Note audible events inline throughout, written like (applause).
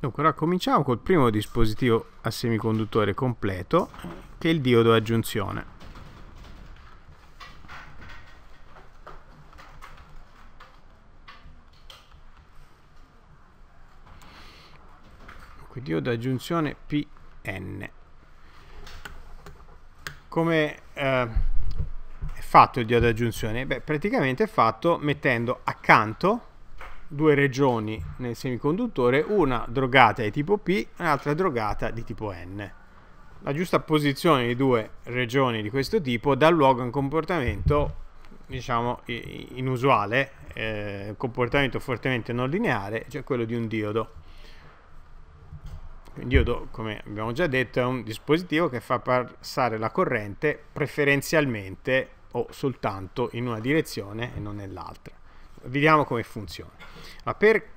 Dunque, ora cominciamo col primo dispositivo a semiconduttore completo, che è il diodo a giunzione. Dunque, diodo a giunzione PN. Come eh, è fatto il diodo a giunzione? Beh, praticamente è fatto mettendo accanto due regioni nel semiconduttore, una drogata di tipo P e un'altra drogata di tipo N. La giusta posizione di due regioni di questo tipo dà luogo a un comportamento diciamo inusuale, eh, comportamento fortemente non lineare, cioè quello di un diodo. Il diodo, come abbiamo già detto, è un dispositivo che fa passare la corrente preferenzialmente o soltanto in una direzione e non nell'altra vediamo come funziona. Ma per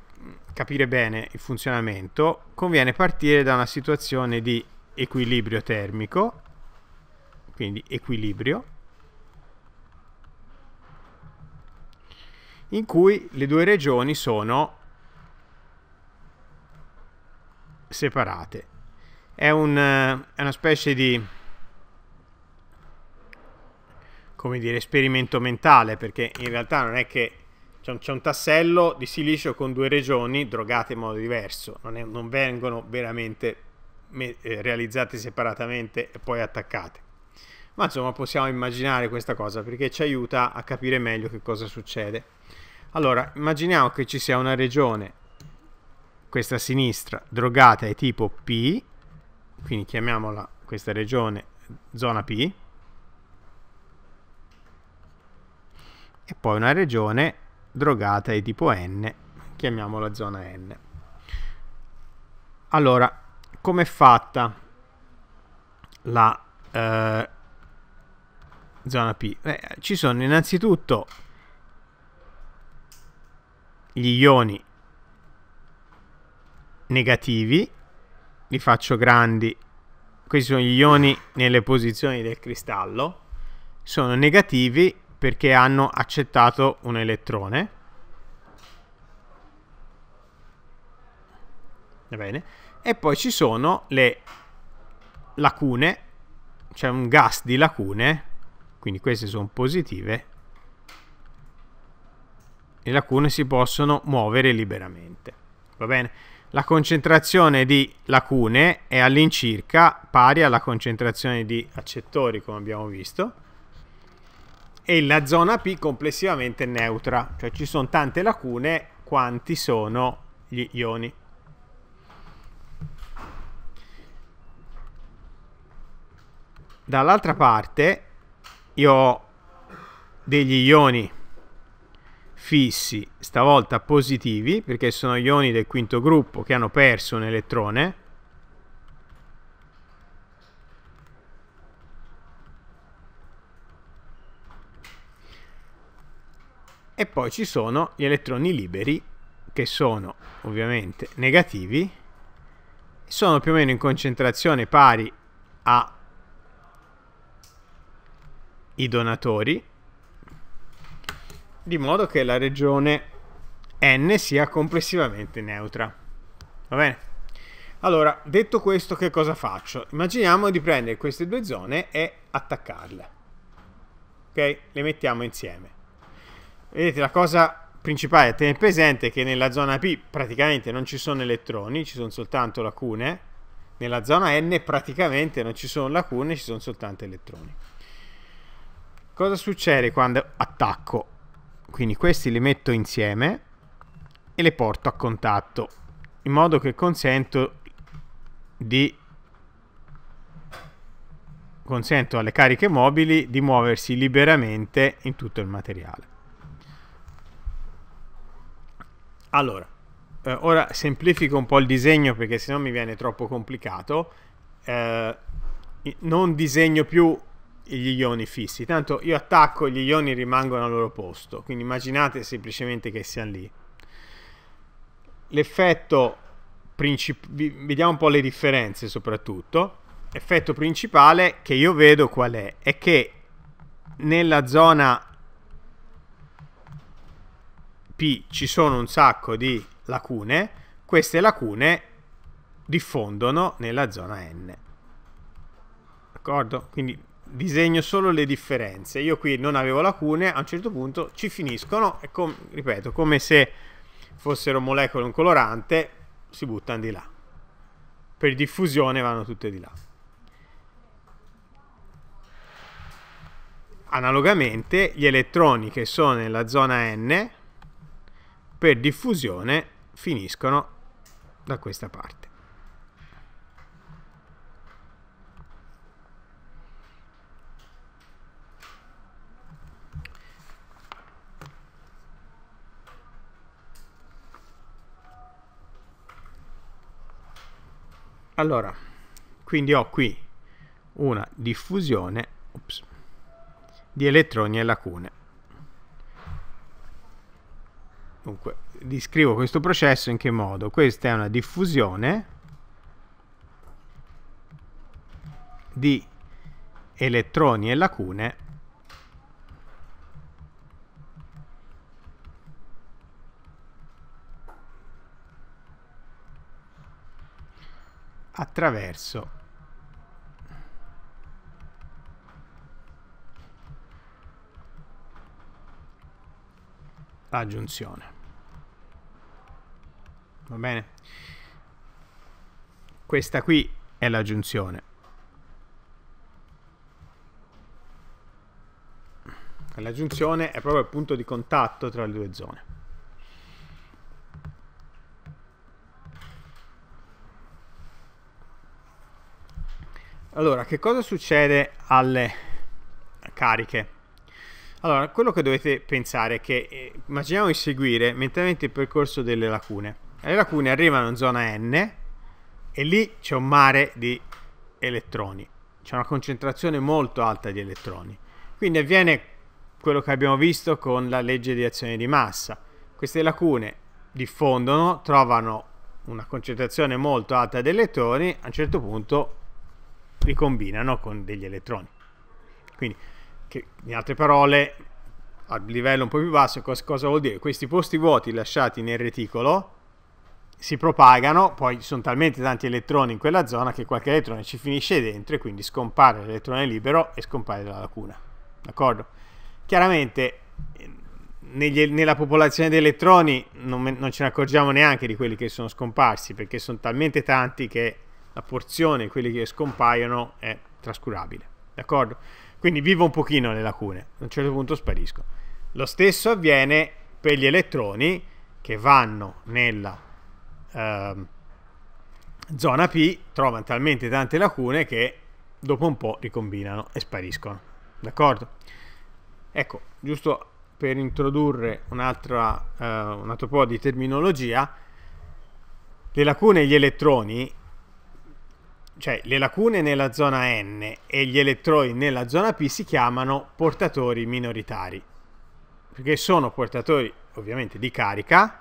capire bene il funzionamento conviene partire da una situazione di equilibrio termico, quindi equilibrio, in cui le due regioni sono separate. È, un, eh, è una specie di come dire, esperimento mentale, perché in realtà non è che c'è un, c'è un, tassello di silicio con due regioni drogate in modo diverso, non, è, non vengono veramente me, eh, realizzate separatamente e poi attaccate. Ma insomma possiamo immaginare questa cosa perché ci aiuta a capire meglio che cosa succede. Allora, immaginiamo che ci sia una regione, questa a sinistra, drogata è tipo P, quindi chiamiamola questa regione zona P, e poi una regione drogata di tipo N, chiamiamola zona N. Allora, com'è fatta la eh, zona P? Beh, ci sono innanzitutto gli ioni negativi, li faccio grandi, questi sono gli ioni nelle posizioni del cristallo, sono negativi perché hanno accettato un elettrone. Va bene. E poi ci sono le lacune, c'è cioè un gas di lacune, quindi queste sono positive. Le lacune si possono muovere liberamente. Va bene? La concentrazione di lacune è all'incirca pari alla concentrazione di accettori, come abbiamo visto e la zona P complessivamente neutra, cioè ci sono tante lacune quanti sono gli ioni. Dall'altra parte io ho degli ioni fissi, stavolta positivi, perché sono ioni del quinto gruppo che hanno perso un elettrone, e poi ci sono gli elettroni liberi che sono ovviamente negativi sono più o meno in concentrazione pari a i donatori di modo che la regione n sia complessivamente neutra va bene allora detto questo che cosa faccio immaginiamo di prendere queste due zone e attaccarle ok le mettiamo insieme Vedete, la cosa principale da tenere presente è che nella zona P praticamente non ci sono elettroni, ci sono soltanto lacune. Nella zona N praticamente non ci sono lacune, ci sono soltanto elettroni. Cosa succede quando attacco? Quindi questi li metto insieme e le porto a contatto, in modo che consento di consento alle cariche mobili di muoversi liberamente in tutto il materiale. Allora, eh, ora semplifico un po' il disegno perché sennò mi viene troppo complicato. Eh, non disegno più gli ioni fissi, tanto io attacco e gli ioni rimangono al loro posto, quindi immaginate semplicemente che siano lì. L'effetto principale, vediamo un po' le differenze soprattutto, l'effetto principale che io vedo qual è? È che nella zona ci sono un sacco di lacune, queste lacune diffondono nella zona N. D'accordo? Quindi disegno solo le differenze. Io qui non avevo lacune, a un certo punto ci finiscono, e com ripeto, come se fossero molecole un colorante, si buttano di là. Per diffusione vanno tutte di là. Analogamente gli elettroni che sono nella zona N per diffusione finiscono da questa parte. Allora, quindi ho qui una diffusione ops, di elettroni e lacune. Dunque, descrivo questo processo in che modo? Questa è una diffusione di elettroni e lacune attraverso la giunzione. Va bene? Questa qui è la giunzione. La giunzione è proprio il punto di contatto tra le due zone. Allora, che cosa succede alle cariche? Allora, quello che dovete pensare è che eh, immaginiamo di seguire mentalmente il percorso delle lacune. Le lacune arrivano in zona N e lì c'è un mare di elettroni, c'è una concentrazione molto alta di elettroni. Quindi avviene quello che abbiamo visto con la legge di azione di massa. Queste lacune diffondono, trovano una concentrazione molto alta di elettroni, a un certo punto ricombinano con degli elettroni. Quindi che in altre parole a livello un po' più basso cosa, cosa vuol dire? Questi posti vuoti lasciati nel reticolo si propagano, poi ci sono talmente tanti elettroni in quella zona che qualche elettrone ci finisce dentro e quindi scompare l'elettrone libero e scompare la lacuna. D'accordo? Chiaramente negli, nella popolazione di elettroni non, non, ce ne accorgiamo neanche di quelli che sono scomparsi perché sono talmente tanti che la porzione quelli che scompaiono è trascurabile. D'accordo? Quindi vivo un pochino le lacune, a un certo punto sparisco. Lo stesso avviene per gli elettroni che vanno nella eh, zona P, trovano talmente tante lacune che dopo un po' ricombinano e spariscono. D'accordo? Ecco, giusto per introdurre un, eh, un altro po' di terminologia, le lacune e gli elettroni cioè le lacune nella zona N e gli elettroni nella zona P si chiamano portatori minoritari, perché sono portatori ovviamente di carica,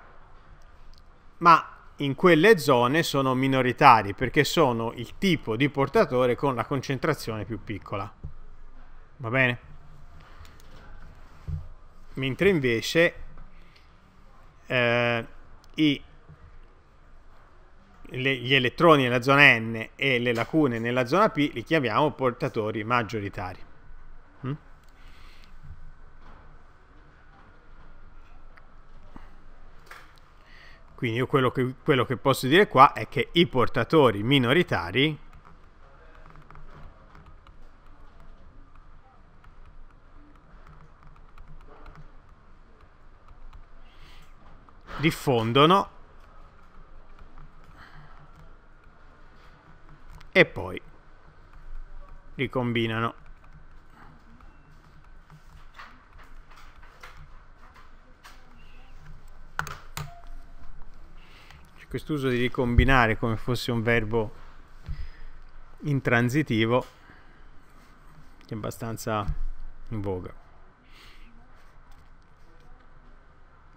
ma in quelle zone sono minoritari perché sono il tipo di portatore con la concentrazione più piccola. Va bene? Mentre invece eh, i le, gli elettroni nella zona N e le lacune nella zona P li chiamiamo portatori maggioritari. Mm? Quindi io quello che, quello che posso dire qua è che i portatori minoritari diffondono e poi ricombinano C'è quest'uso di ricombinare come fosse un verbo intransitivo che è abbastanza in voga.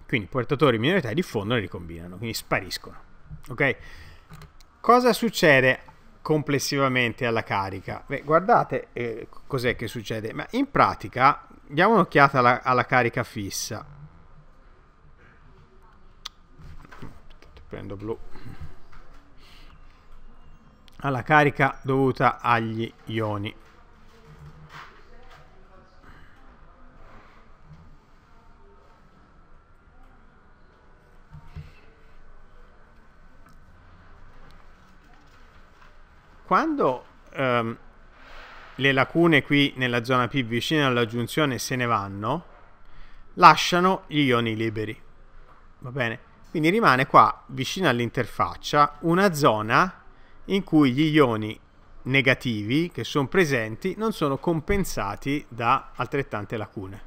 Quindi portatori minoritari diffondono e ricombinano, quindi spariscono. Ok? Cosa succede complessivamente alla carica. Beh, guardate eh, cos'è che succede, ma in pratica diamo un'occhiata alla, alla carica fissa. Prendo blu. Alla carica dovuta agli ioni. Quando um, le lacune qui nella zona P vicino alla giunzione se ne vanno, lasciano gli ioni liberi. Va bene? Quindi rimane qua, vicino all'interfaccia, una zona in cui gli ioni negativi che sono presenti non sono compensati da altrettante lacune.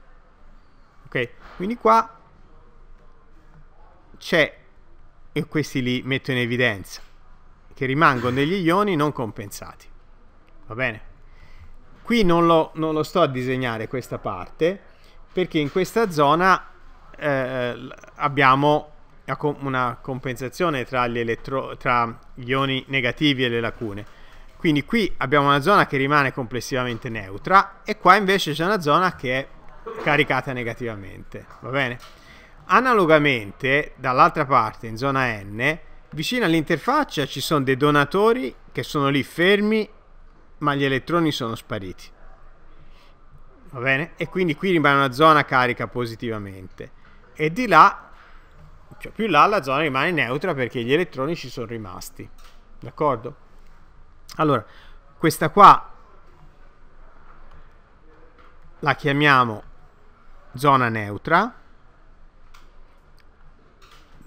Ok? Quindi qua c'è, e questi li metto in evidenza, che rimangono degli ioni non compensati. Va bene? Qui non lo, non lo sto a disegnare questa parte perché in questa zona eh, abbiamo una compensazione tra gli, tra gli ioni negativi e le lacune. Quindi qui abbiamo una zona che rimane complessivamente neutra e qua invece c'è una zona che è caricata negativamente, va bene? Analogamente, dall'altra parte, in zona N, Vicino all'interfaccia ci sono dei donatori che sono lì fermi, ma gli elettroni sono spariti. Va bene? E quindi qui rimane una zona carica positivamente. E di là, cioè più là la zona rimane neutra perché gli elettroni ci sono rimasti. D'accordo? Allora, questa qua la chiamiamo zona neutra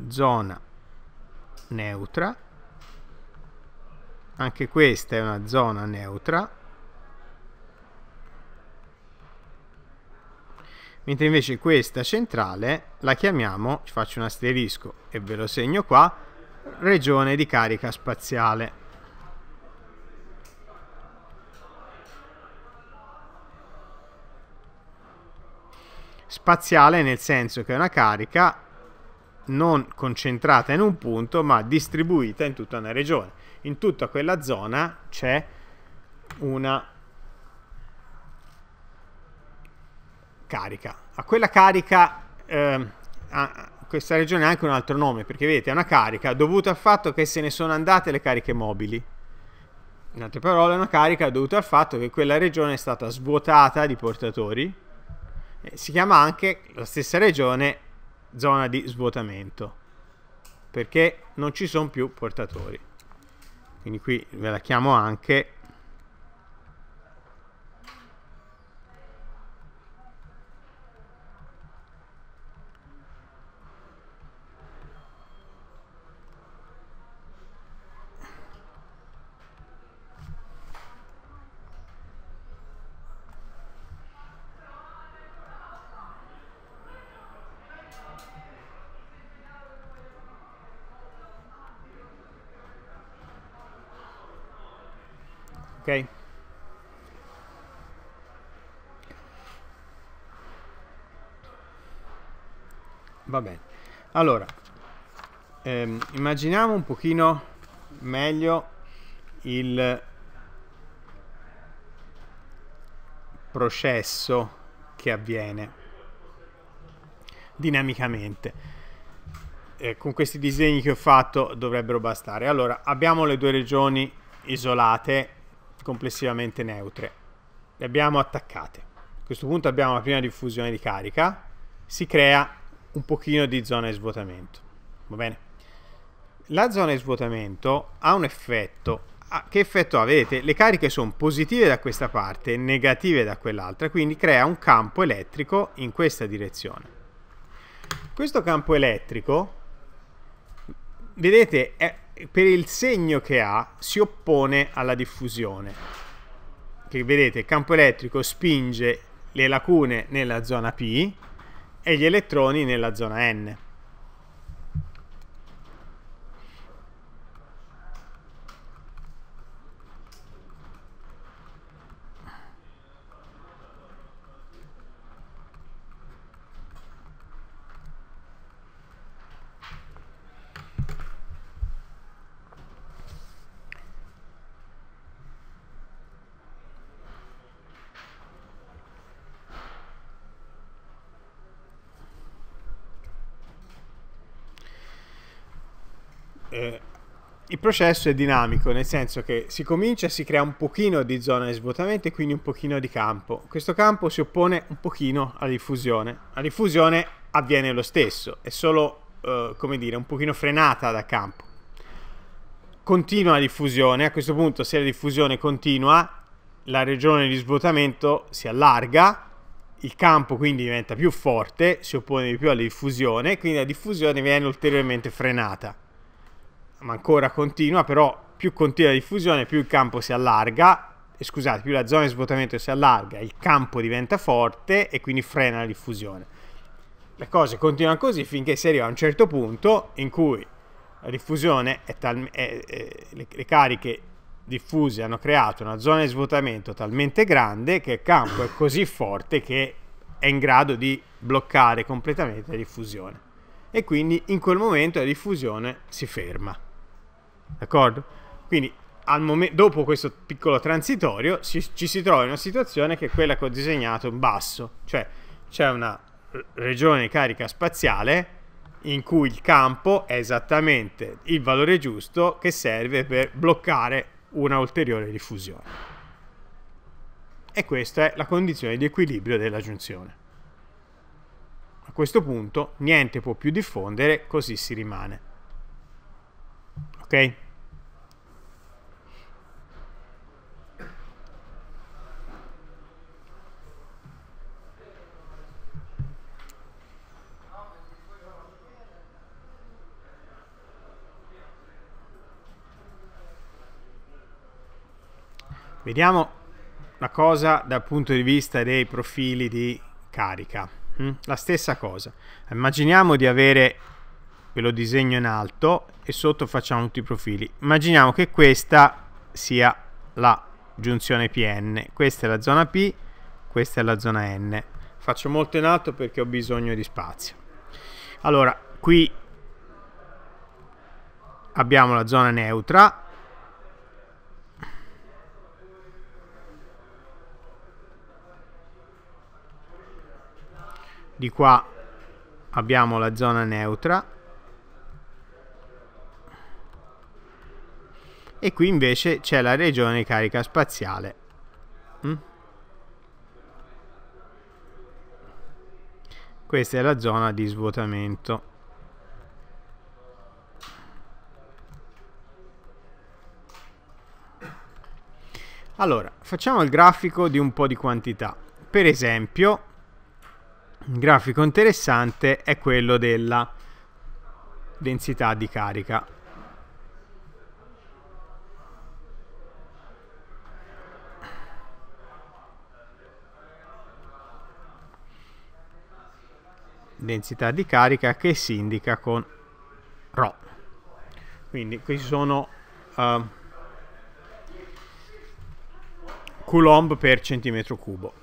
zona neutra neutra anche questa è una zona neutra mentre invece questa centrale la chiamiamo, faccio un asterisco e ve lo segno qua, regione di carica spaziale. Spaziale nel senso che è una carica non concentrata in un punto, ma distribuita in tutta una regione. In tutta quella zona c'è una carica. A quella carica, eh, a questa regione ha anche un altro nome, perché vedete, è una carica dovuta al fatto che se ne sono andate le cariche mobili. In altre parole, è una carica dovuta al fatto che quella regione è stata svuotata di portatori. Si chiama anche la stessa regione zona di svuotamento perché non ci sono più portatori quindi qui ve la chiamo anche va bene allora ehm, immaginiamo un pochino meglio il processo che avviene dinamicamente eh, con questi disegni che ho fatto dovrebbero bastare allora abbiamo le due regioni isolate complessivamente neutre le abbiamo attaccate a questo punto abbiamo la prima diffusione di carica si crea un pochino di zona di svuotamento. Va bene? La zona di svuotamento ha un effetto. Ah, che effetto avete? Le cariche sono positive da questa parte e negative da quell'altra, quindi crea un campo elettrico in questa direzione. Questo campo elettrico, vedete, è, per il segno che ha, si oppone alla diffusione. Che vedete, il campo elettrico spinge le lacune nella zona P, e gli elettroni nella zona n. processo è dinamico, nel senso che si comincia e si crea un pochino di zona di svuotamento e quindi un pochino di campo. Questo campo si oppone un pochino alla diffusione. La diffusione avviene lo stesso, è solo, eh, come dire, un pochino frenata da campo. Continua la diffusione, a questo punto se la diffusione continua, la regione di svuotamento si allarga, il campo quindi diventa più forte, si oppone di più alla diffusione, quindi la diffusione viene ulteriormente frenata ma ancora continua, però più continua la diffusione, più il campo si allarga, eh, scusate, più la zona di svuotamento si allarga, il campo diventa forte e quindi frena la diffusione. Le cose continuano così finché si arriva a un certo punto in cui la diffusione è, è, è le, le cariche diffuse hanno creato una zona di svuotamento talmente grande che il campo è così forte che è in grado di bloccare completamente la diffusione e quindi in quel momento la diffusione si ferma. D'accordo? Quindi Momento, dopo questo piccolo transitorio ci, ci, si trova in una situazione che è quella che ho disegnato in basso, cioè c'è una regione di carica spaziale in cui il campo è esattamente il valore giusto che serve per bloccare una ulteriore diffusione. E questa è la condizione di equilibrio della giunzione. A questo punto niente può più diffondere, così si rimane ok? Vediamo la cosa dal punto di vista dei profili di carica. Hm? La stessa cosa. Immaginiamo di avere ve lo disegno in alto e sotto facciamo tutti i profili immaginiamo che questa sia la giunzione PN questa è la zona P questa è la zona N faccio molto in alto perché ho bisogno di spazio allora qui abbiamo la zona neutra di qua abbiamo la zona neutra e qui invece c'è la regione carica spaziale. Mm? Questa è la zona di svuotamento. Allora, facciamo il grafico di un po' di quantità. Per esempio, un grafico interessante è quello della densità di carica. densità di carica che si indica con ρ. Quindi questi sono uh, coulomb per centimetro cubo.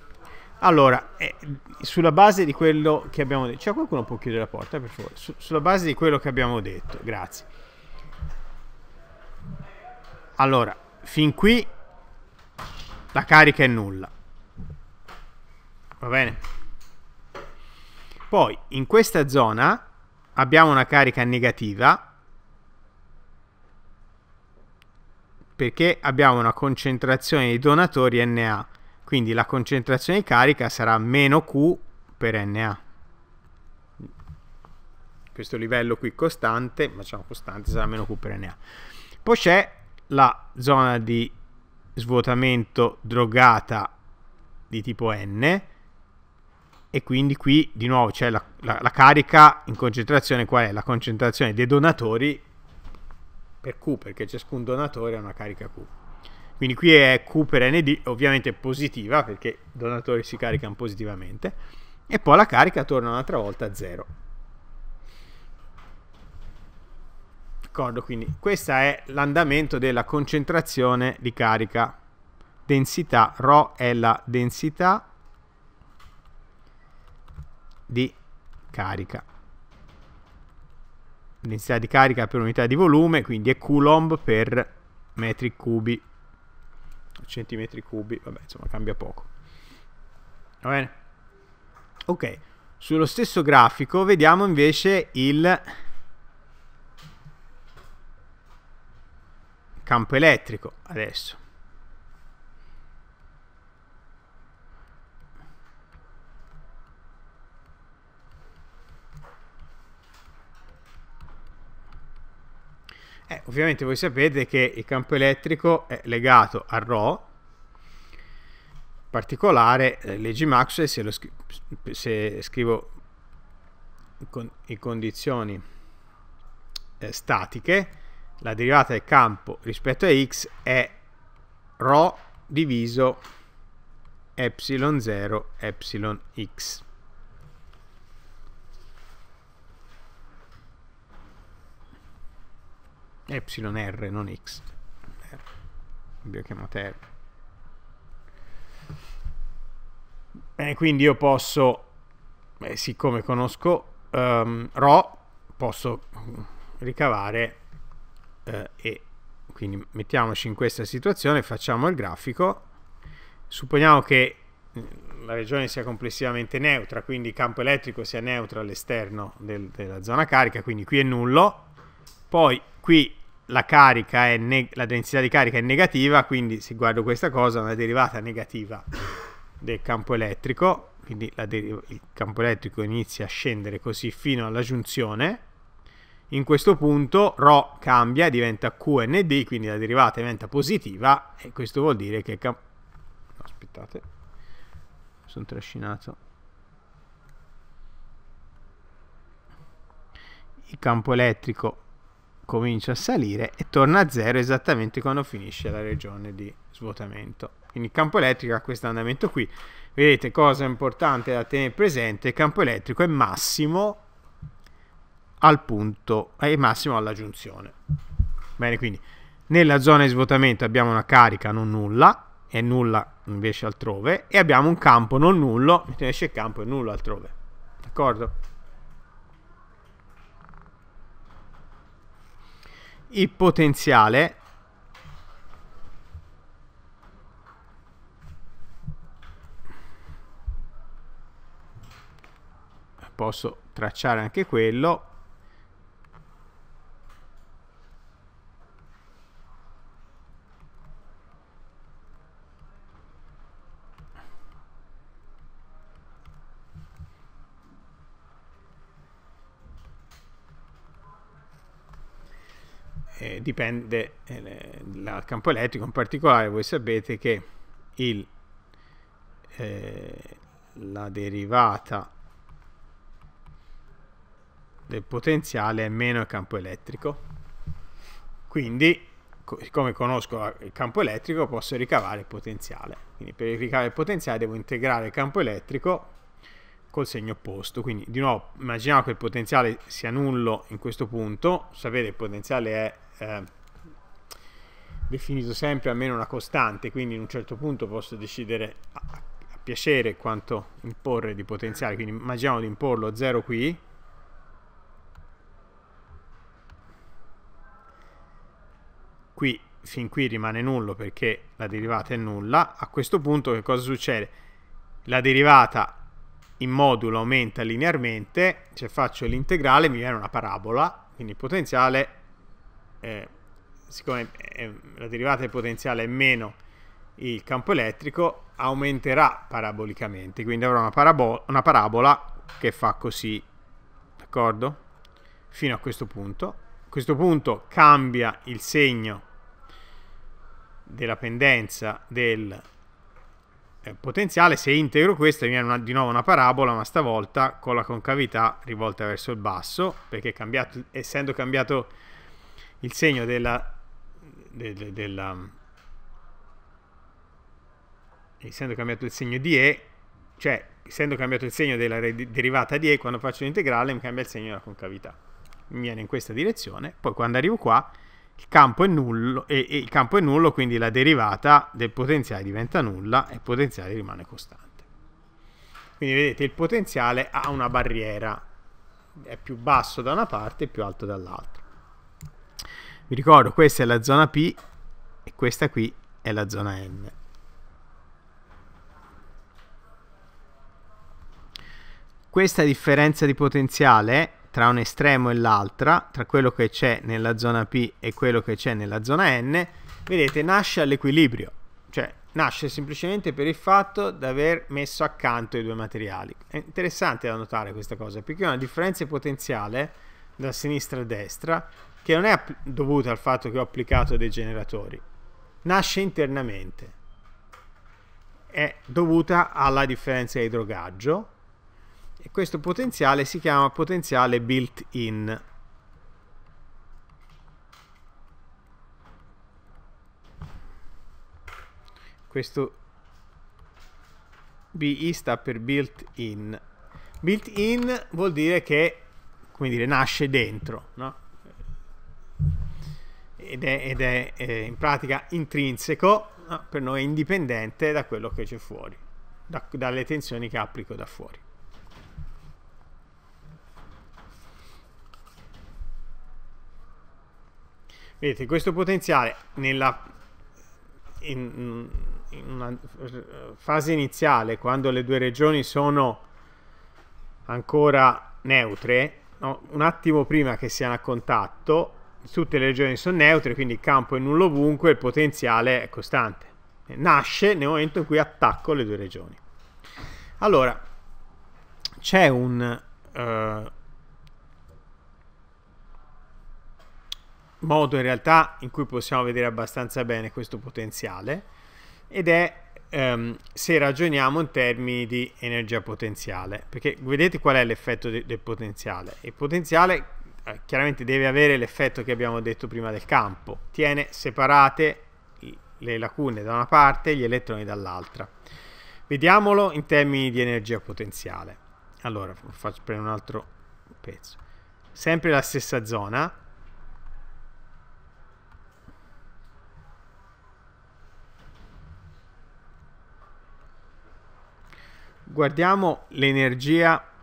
Allora, eh, sulla base di quello che abbiamo detto, c'è cioè, qualcuno può chiudere la porta per favore? Su sulla base di quello che abbiamo detto, grazie. Allora, fin qui la carica è nulla. Va bene? Poi in questa zona abbiamo una carica negativa perché abbiamo una concentrazione di donatori Na, quindi la concentrazione di carica sarà meno Q per Na. Questo livello qui costante, facciamo costante, sarà meno Q per Na. Poi c'è la zona di svuotamento drogata di tipo N, e quindi qui di nuovo c'è la, la, la, carica in concentrazione, qual è? La concentrazione dei donatori per Q, perché ciascun donatore ha una carica Q. Quindi qui è Q per ND, ovviamente positiva, perché i donatori si caricano positivamente, e poi la carica torna un'altra volta a 0. D'accordo, quindi questo è l'andamento della concentrazione di carica. Densità, ρ è la densità di carica. Densità di carica per unità di volume, quindi è coulomb per metri cubi, centimetri cubi, vabbè, insomma, cambia poco. Va bene? Ok, sullo stesso grafico vediamo invece il campo elettrico adesso. Eh, ovviamente voi sapete che il campo elettrico è legato a Rho, in particolare eh, leggi Maxwell se, scri se scrivo con in condizioni eh, statiche, la derivata del campo rispetto a x è Rho diviso ε0 εx. YR, non X. R. Eh, Abbiamo chiamato R. E quindi io posso, beh, siccome conosco um, RO, posso ricavare eh, E. Quindi mettiamoci in questa situazione, facciamo il grafico. Supponiamo che mm, la regione sia complessivamente neutra, quindi il campo elettrico sia neutro all'esterno del, della zona carica, quindi qui è nullo. Poi qui la, ne- la densità di carica è negativa, quindi se guardo questa cosa, una derivata negativa del campo elettrico, quindi deriva- il campo elettrico inizia a scendere così fino alla giunzione, in questo punto ρ cambia, diventa QND, quindi la derivata diventa positiva e questo vuol dire che... Cam- aspettate, sono trascinato. Il campo elettrico comincia a salire e torna a zero esattamente quando finisce la regione di svuotamento. Quindi il campo elettrico ha questo andamento qui. Vedete cosa importante da tenere presente, il campo elettrico è massimo al punto, è massimo alla giunzione. Bene, quindi nella zona di svuotamento abbiamo una carica non nulla, è nulla invece altrove, e abbiamo un campo non nullo, invece il campo è nullo altrove. D'accordo? il potenziale posso tracciare anche quello eh, dipende eh, dal campo elettrico, in particolare voi sapete che il, eh, la derivata del potenziale è meno il campo elettrico. Quindi, co siccome conosco il campo elettrico, posso ricavare il potenziale. Quindi per ricavare il potenziale devo integrare il campo elettrico col segno opposto. Quindi, di nuovo, immaginiamo che il potenziale sia nullo in questo punto. Sapete, il potenziale è eh, definito sempre almeno una costante, quindi in un certo punto posso decidere a, a piacere quanto imporre di potenziale, quindi immaginiamo di imporlo a 0 qui, qui fin qui rimane nullo perché la derivata è nulla, a questo punto che cosa succede? La derivata in modulo aumenta linearmente, cioè faccio l'integrale, mi viene una parabola, quindi il potenziale eh, siccome è, la derivata del potenziale è meno il campo elettrico, aumenterà parabolicamente, quindi avrò una, parabo una parabola che fa così, d'accordo? Fino a questo punto. A questo punto cambia il segno della pendenza del eh, potenziale, se integro questa viene una, di nuovo una parabola, ma stavolta con la concavità rivolta verso il basso, perché cambiato, essendo cambiato il segno della, de, de, della essendo cambiato il segno di E, cioè essendo cambiato il segno della derivata di E, quando faccio l'integrale mi cambia il segno della concavità. Mi viene in questa direzione, poi quando arrivo qua il campo è nullo, e, e il campo è nullo quindi la derivata del potenziale diventa nulla e il potenziale rimane costante. Quindi vedete il potenziale ha una barriera, è più basso da una parte e più alto dall'altra. Vi ricordo, questa è la zona P e questa qui è la zona N. Questa differenza di potenziale tra un estremo e l'altra, tra quello che c'è nella zona P e quello che c'è nella zona N, vedete, nasce all'equilibrio, cioè nasce semplicemente per il fatto di aver messo accanto i due materiali. È interessante da notare questa cosa, perché una differenza di potenziale da sinistra a destra che non è dovuta al fatto che ho applicato dei generatori, nasce internamente, è dovuta alla differenza di drogaggio e questo potenziale si chiama potenziale built-in. Questo BI sta per built-in. Built-in vuol dire che, come dire, nasce dentro, no? ed è, ed è eh, in pratica intrinseco, no? per noi è indipendente da quello che c'è fuori, da, dalle tensioni che applico da fuori. Vedete, questo potenziale nella, in, in una fase iniziale, quando le due regioni sono ancora neutre, no? un attimo prima che siano a contatto, tutte le regioni sono neutre, quindi il campo è nullo ovunque, il potenziale è costante. Eh, nasce nel momento in cui attacco le due regioni. Allora, c'è un eh, modo in realtà in cui possiamo vedere abbastanza bene questo potenziale ed è ehm, se ragioniamo in termini di energia potenziale, perché vedete qual è l'effetto de del potenziale. Il potenziale eh, chiaramente deve avere l'effetto che abbiamo detto prima del campo, tiene separate le lacune da una parte e gli elettroni dall'altra. Vediamolo in termini di energia potenziale. Allora, faccio prendere un altro pezzo. Sempre la stessa zona. Guardiamo l'energia potenziale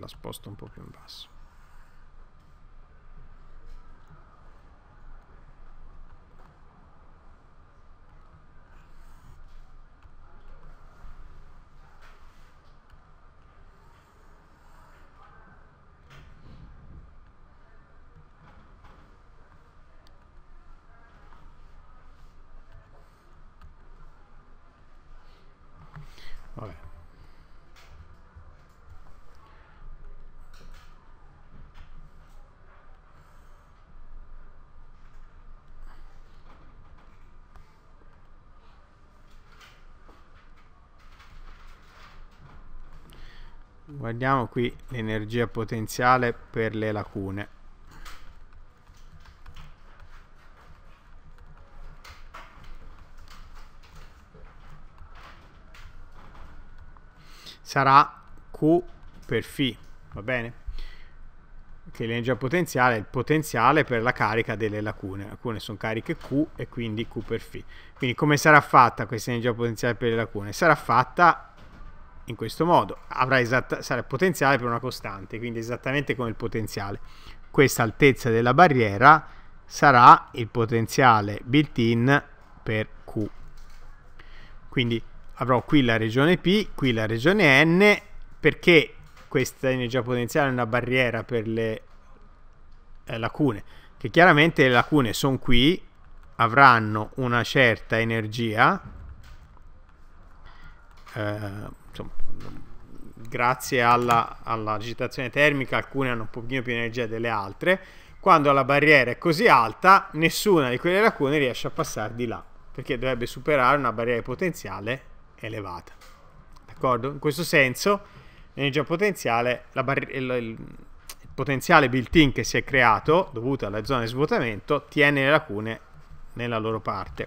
la sposto un po' più in basso guardiamo qui l'energia potenziale per le lacune sarà Q per Φ va bene? che l'energia potenziale è il potenziale per la carica delle lacune. Alcune sono cariche Q e quindi Q per Φ. Quindi come sarà fatta questa energia potenziale per le lacune? Sarà fatta in questo modo, avrà sarà potenziale per una costante, quindi esattamente come il potenziale. Questa altezza della barriera sarà il potenziale built-in per Q. Quindi avrò qui la regione P, qui la regione N, perché questa energia potenziale è una barriera per le eh, lacune, che chiaramente le lacune sono qui, avranno una certa energia, eh, insomma, grazie alla, all'agitazione termica alcune hanno un pochino più energia delle altre, quando la barriera è così alta nessuna di quelle lacune riesce a passare di là, perché dovrebbe superare una barriera di potenziale elevata. D'accordo? In questo senso l'energia potenziale, la bar- il, il, potenziale built-in che si è creato dovuto alla zona di svuotamento tiene le lacune nella loro parte.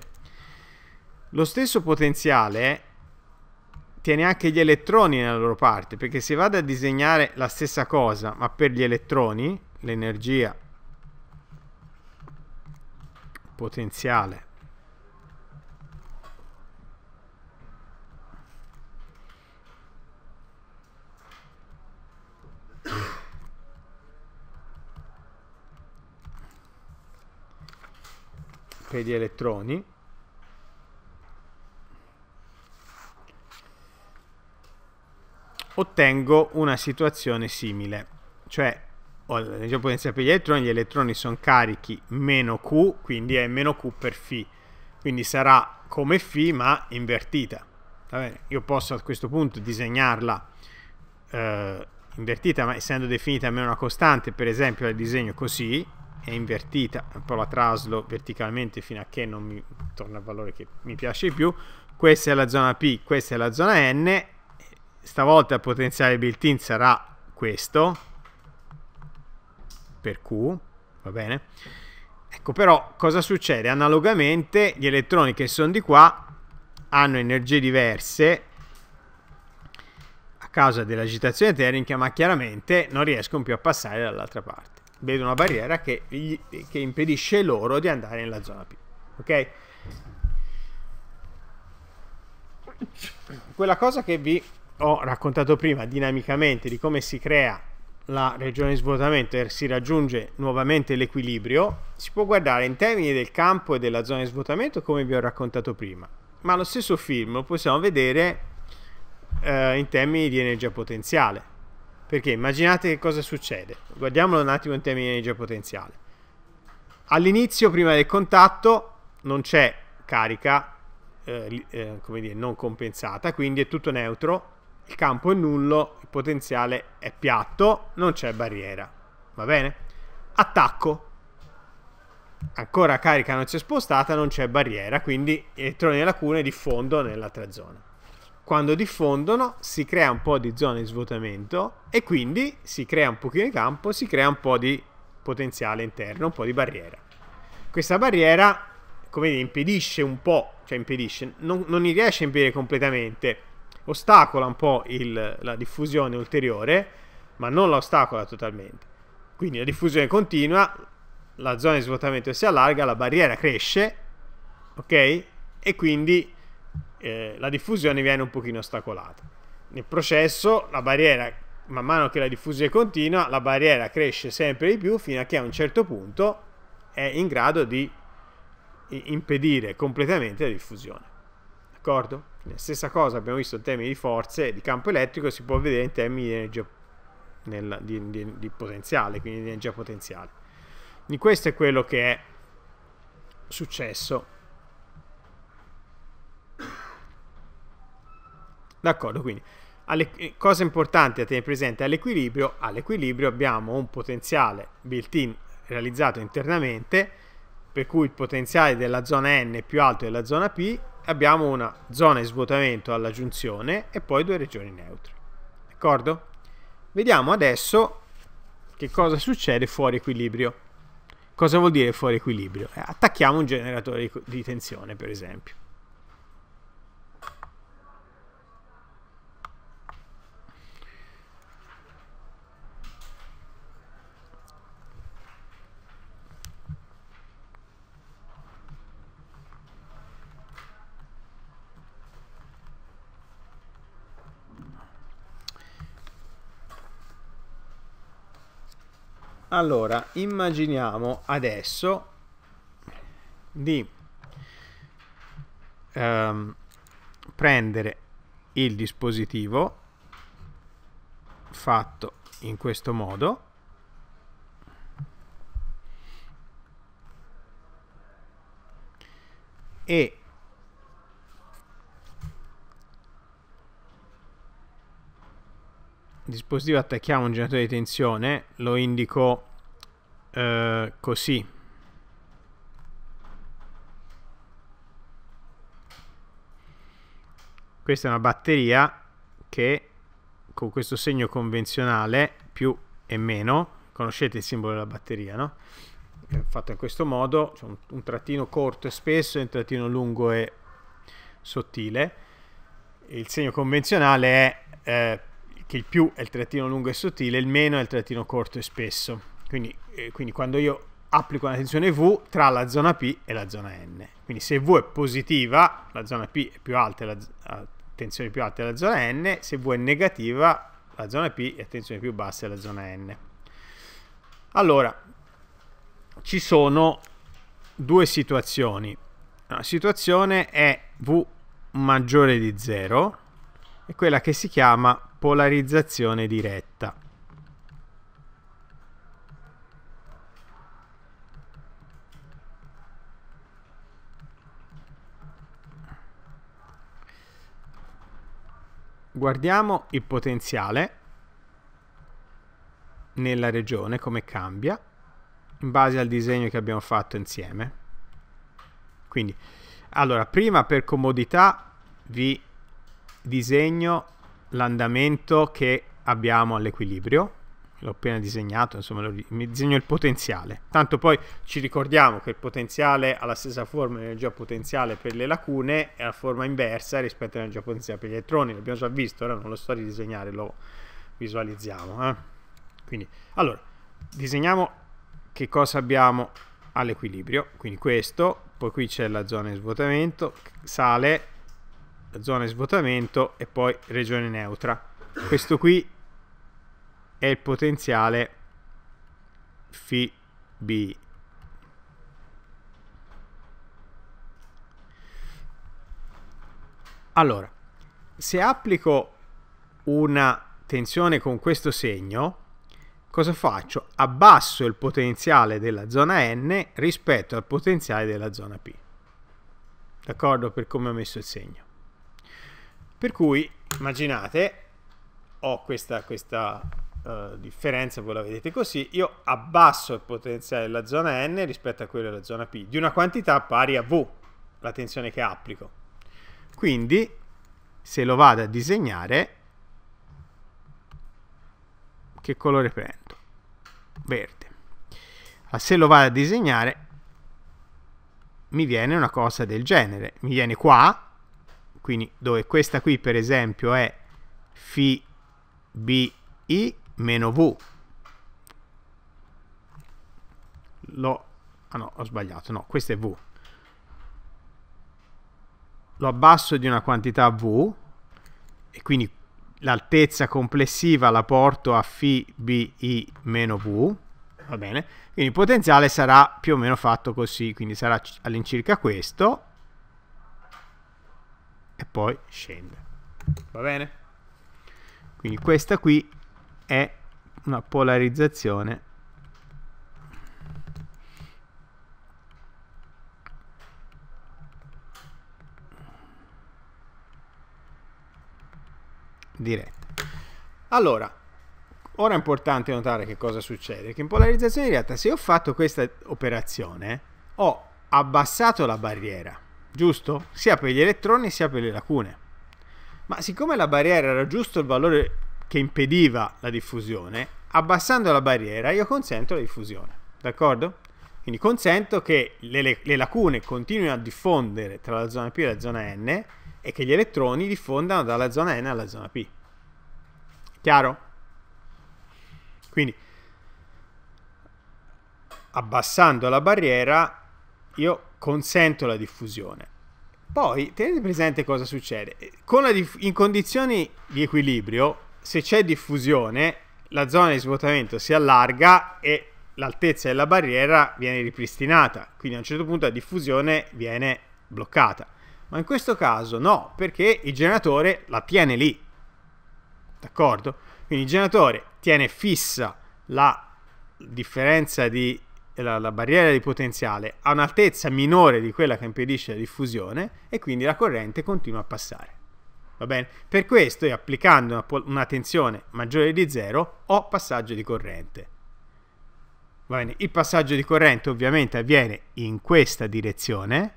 Lo stesso potenziale tiene anche gli elettroni nella loro parte, perché se vado a disegnare la stessa cosa, ma per gli elettroni, l'energia potenziale per gli elettroni ottengo una situazione simile, cioè ho la giapponese per gli elettroni, gli elettroni sono carichi meno Q, quindi è meno Q per Φ, quindi sarà come Φ ma invertita. Io posso a questo punto disegnarla eh, invertita, ma essendo definita meno una costante, per esempio la disegno così, è invertita, poi la traslo verticalmente fino a che non mi torna il valore che mi piace di più, questa è la zona P, questa è la zona N, stavolta il potenziale built-in sarà questo, per Q, va bene? Ecco però cosa succede? Analogamente gli elettroni che sono di qua hanno energie diverse a causa dell'agitazione termica, ma chiaramente non riescono più a passare dall'altra parte. Vedo una barriera che, gli, che impedisce loro di andare nella zona P. Ok? Quella cosa che vi ho raccontato prima dinamicamente di come si crea la regione di svuotamento e si raggiunge nuovamente l'equilibrio, si può guardare in termini del campo e della zona di svuotamento come vi ho raccontato prima, ma lo stesso film lo possiamo vedere eh, in termini di energia potenziale. Perché immaginate che cosa succede. Guardiamolo un attimo in termini di energia potenziale. All'inizio, prima del contatto, non c'è carica, eh, eh, come dire, non compensata, quindi è tutto neutro, il campo è nullo, il potenziale è piatto, non c'è barriera. Va bene? Attacco. Ancora carica non si è spostata, non c'è barriera, quindi gli elettroni della cuna diffondono nell'altra zona. Quando diffondono si crea un po' di zona di svuotamento e quindi si crea un pochino di campo, si crea un po' di potenziale interno, un po' di barriera. Questa barriera, come dire, impedisce un po', cioè impedisce, non, non riesce a impedire completamente, ostacola un po' il, la diffusione ulteriore, ma non la ostacola totalmente. Quindi la diffusione continua, la zona di svuotamento si allarga, la barriera cresce, ok? E quindi eh, la diffusione viene un pochino ostacolata. Nel processo la barriera, man mano che la diffusione continua, la barriera cresce sempre di più fino a che a un certo punto è in grado di impedire completamente la diffusione d'accordo? La eh, stessa cosa abbiamo visto in termini di forze di campo elettrico si può vedere in termini di energia nel, di, di, di potenziale, quindi di energia potenziale. Quindi questo è quello che è successo. D'accordo, quindi alle, eh, cosa importante da tenere presente all'equilibrio, all'equilibrio abbiamo un potenziale built-in realizzato internamente, per cui il potenziale della zona N è più alto della zona P, abbiamo una zona di svuotamento alla giunzione e poi due regioni neutre. D'accordo? Vediamo adesso che cosa succede fuori equilibrio. Cosa vuol dire fuori equilibrio? Eh, attacchiamo un generatore di tensione, per esempio. Allora, immaginiamo adesso di ehm, prendere il dispositivo fatto in questo modo e dispositivo attacchiamo un generatore di tensione, lo indico eh, così. Questa è una batteria che con questo segno convenzionale più e meno, conoscete il simbolo della batteria, no? fatto in questo modo, cioè un, un trattino corto e spesso e un trattino lungo e sottile. Il segno convenzionale è eh, che il più è il trattino lungo e sottile, il meno è il trattino corto e spesso. Quindi, eh, quindi quando io applico una tensione V tra la zona P e la zona N. Quindi se V è positiva, la zona P è più alta, la, la tensione più alta è la zona N, se V è negativa, la zona P è tensione più bassa è la zona N. Allora, ci sono due situazioni. La situazione è V maggiore di 0 è quella che si chiama polarizzazione diretta. Guardiamo il potenziale nella regione, come cambia, in base al disegno che abbiamo fatto insieme. Quindi, allora, prima per comodità vi disegno l'andamento che abbiamo all'equilibrio l'ho appena disegnato, insomma lo, mi disegno il potenziale. Tanto poi ci ricordiamo che il potenziale ha la stessa forma di energia potenziale per le lacune e la forma inversa rispetto all'energia potenziale per gli elettroni, l'abbiamo già visto, ora non lo sto a ridisegnare, lo visualizziamo. Eh? Quindi, allora, disegniamo che cosa abbiamo all'equilibrio, quindi questo, poi qui c'è la zona di svuotamento, sale, zona di svuotamento e poi regione neutra. Questo qui è il potenziale FB. Allora, se applico una tensione con questo segno, cosa faccio? Abbasso il potenziale della zona N rispetto al potenziale della zona P. D'accordo per come ho messo il segno. Per cui, immaginate, ho questa, questa uh, differenza, voi la vedete così, io abbasso il potenziale della zona N rispetto a quello della zona P, di una quantità pari a V, la tensione che applico. Quindi, se lo vado a disegnare, che colore prendo? Verde. Allora, ah, se lo vado a disegnare, mi viene una cosa del genere. Mi viene qua, quindi dove questa qui per esempio è φ b i meno v lo ah no ho sbagliato no questa è v lo abbasso di una quantità v e quindi l'altezza complessiva la porto a φ b i meno v va bene quindi il potenziale sarà più o meno fatto così quindi sarà all'incirca questo e poi scende va bene quindi questa qui è una polarizzazione diretta allora ora è importante notare che cosa succede che in polarizzazione diretta se ho fatto questa operazione ho abbassato la barriera giusto? Sia per gli elettroni sia per le lacune. Ma siccome la barriera era giusto il valore che impediva la diffusione, abbassando la barriera io consento la diffusione, d'accordo? Quindi consento che le, le, le, lacune continuino a diffondere tra la zona P e la zona N e che gli elettroni diffondano dalla zona N alla zona P. Chiaro? Quindi abbassando la barriera io consento la diffusione. Poi tenete presente cosa succede. in condizioni di equilibrio, se c'è diffusione, la zona di svuotamento si allarga e l'altezza della barriera viene ripristinata, quindi a un certo punto la diffusione viene bloccata. Ma in questo caso no, perché il generatore la tiene lì. D'accordo? Quindi il generatore tiene fissa la differenza di la, la barriera di potenziale a un'altezza minore di quella che impedisce la diffusione e quindi la corrente continua a passare. Va bene? Per questo e applicando una, una, tensione maggiore di zero, ho passaggio di corrente. Va bene? Il passaggio di corrente ovviamente avviene in questa direzione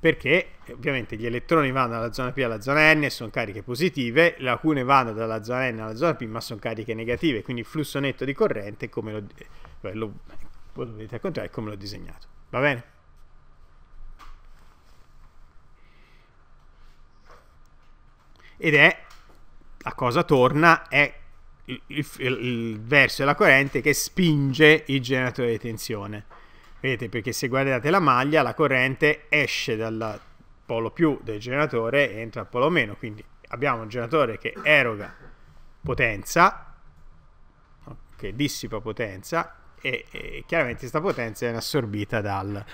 perché eh, ovviamente gli elettroni vanno dalla zona P alla zona N e sono cariche positive, le lacune vanno dalla zona N alla zona P ma sono cariche negative, quindi il flusso netto di corrente come lo, eh, lo, lo vedete al contrario, come l'ho disegnato. Va bene? Ed è, la cosa torna, è il, il, il verso della corrente che spinge il generatore di tensione. Vedete, perché se guardate la maglia, la corrente esce dal polo più del generatore e entra al polo meno. Quindi abbiamo un generatore che eroga potenza, che dissipa potenza, e, e chiaramente questa potenza viene assorbita dal,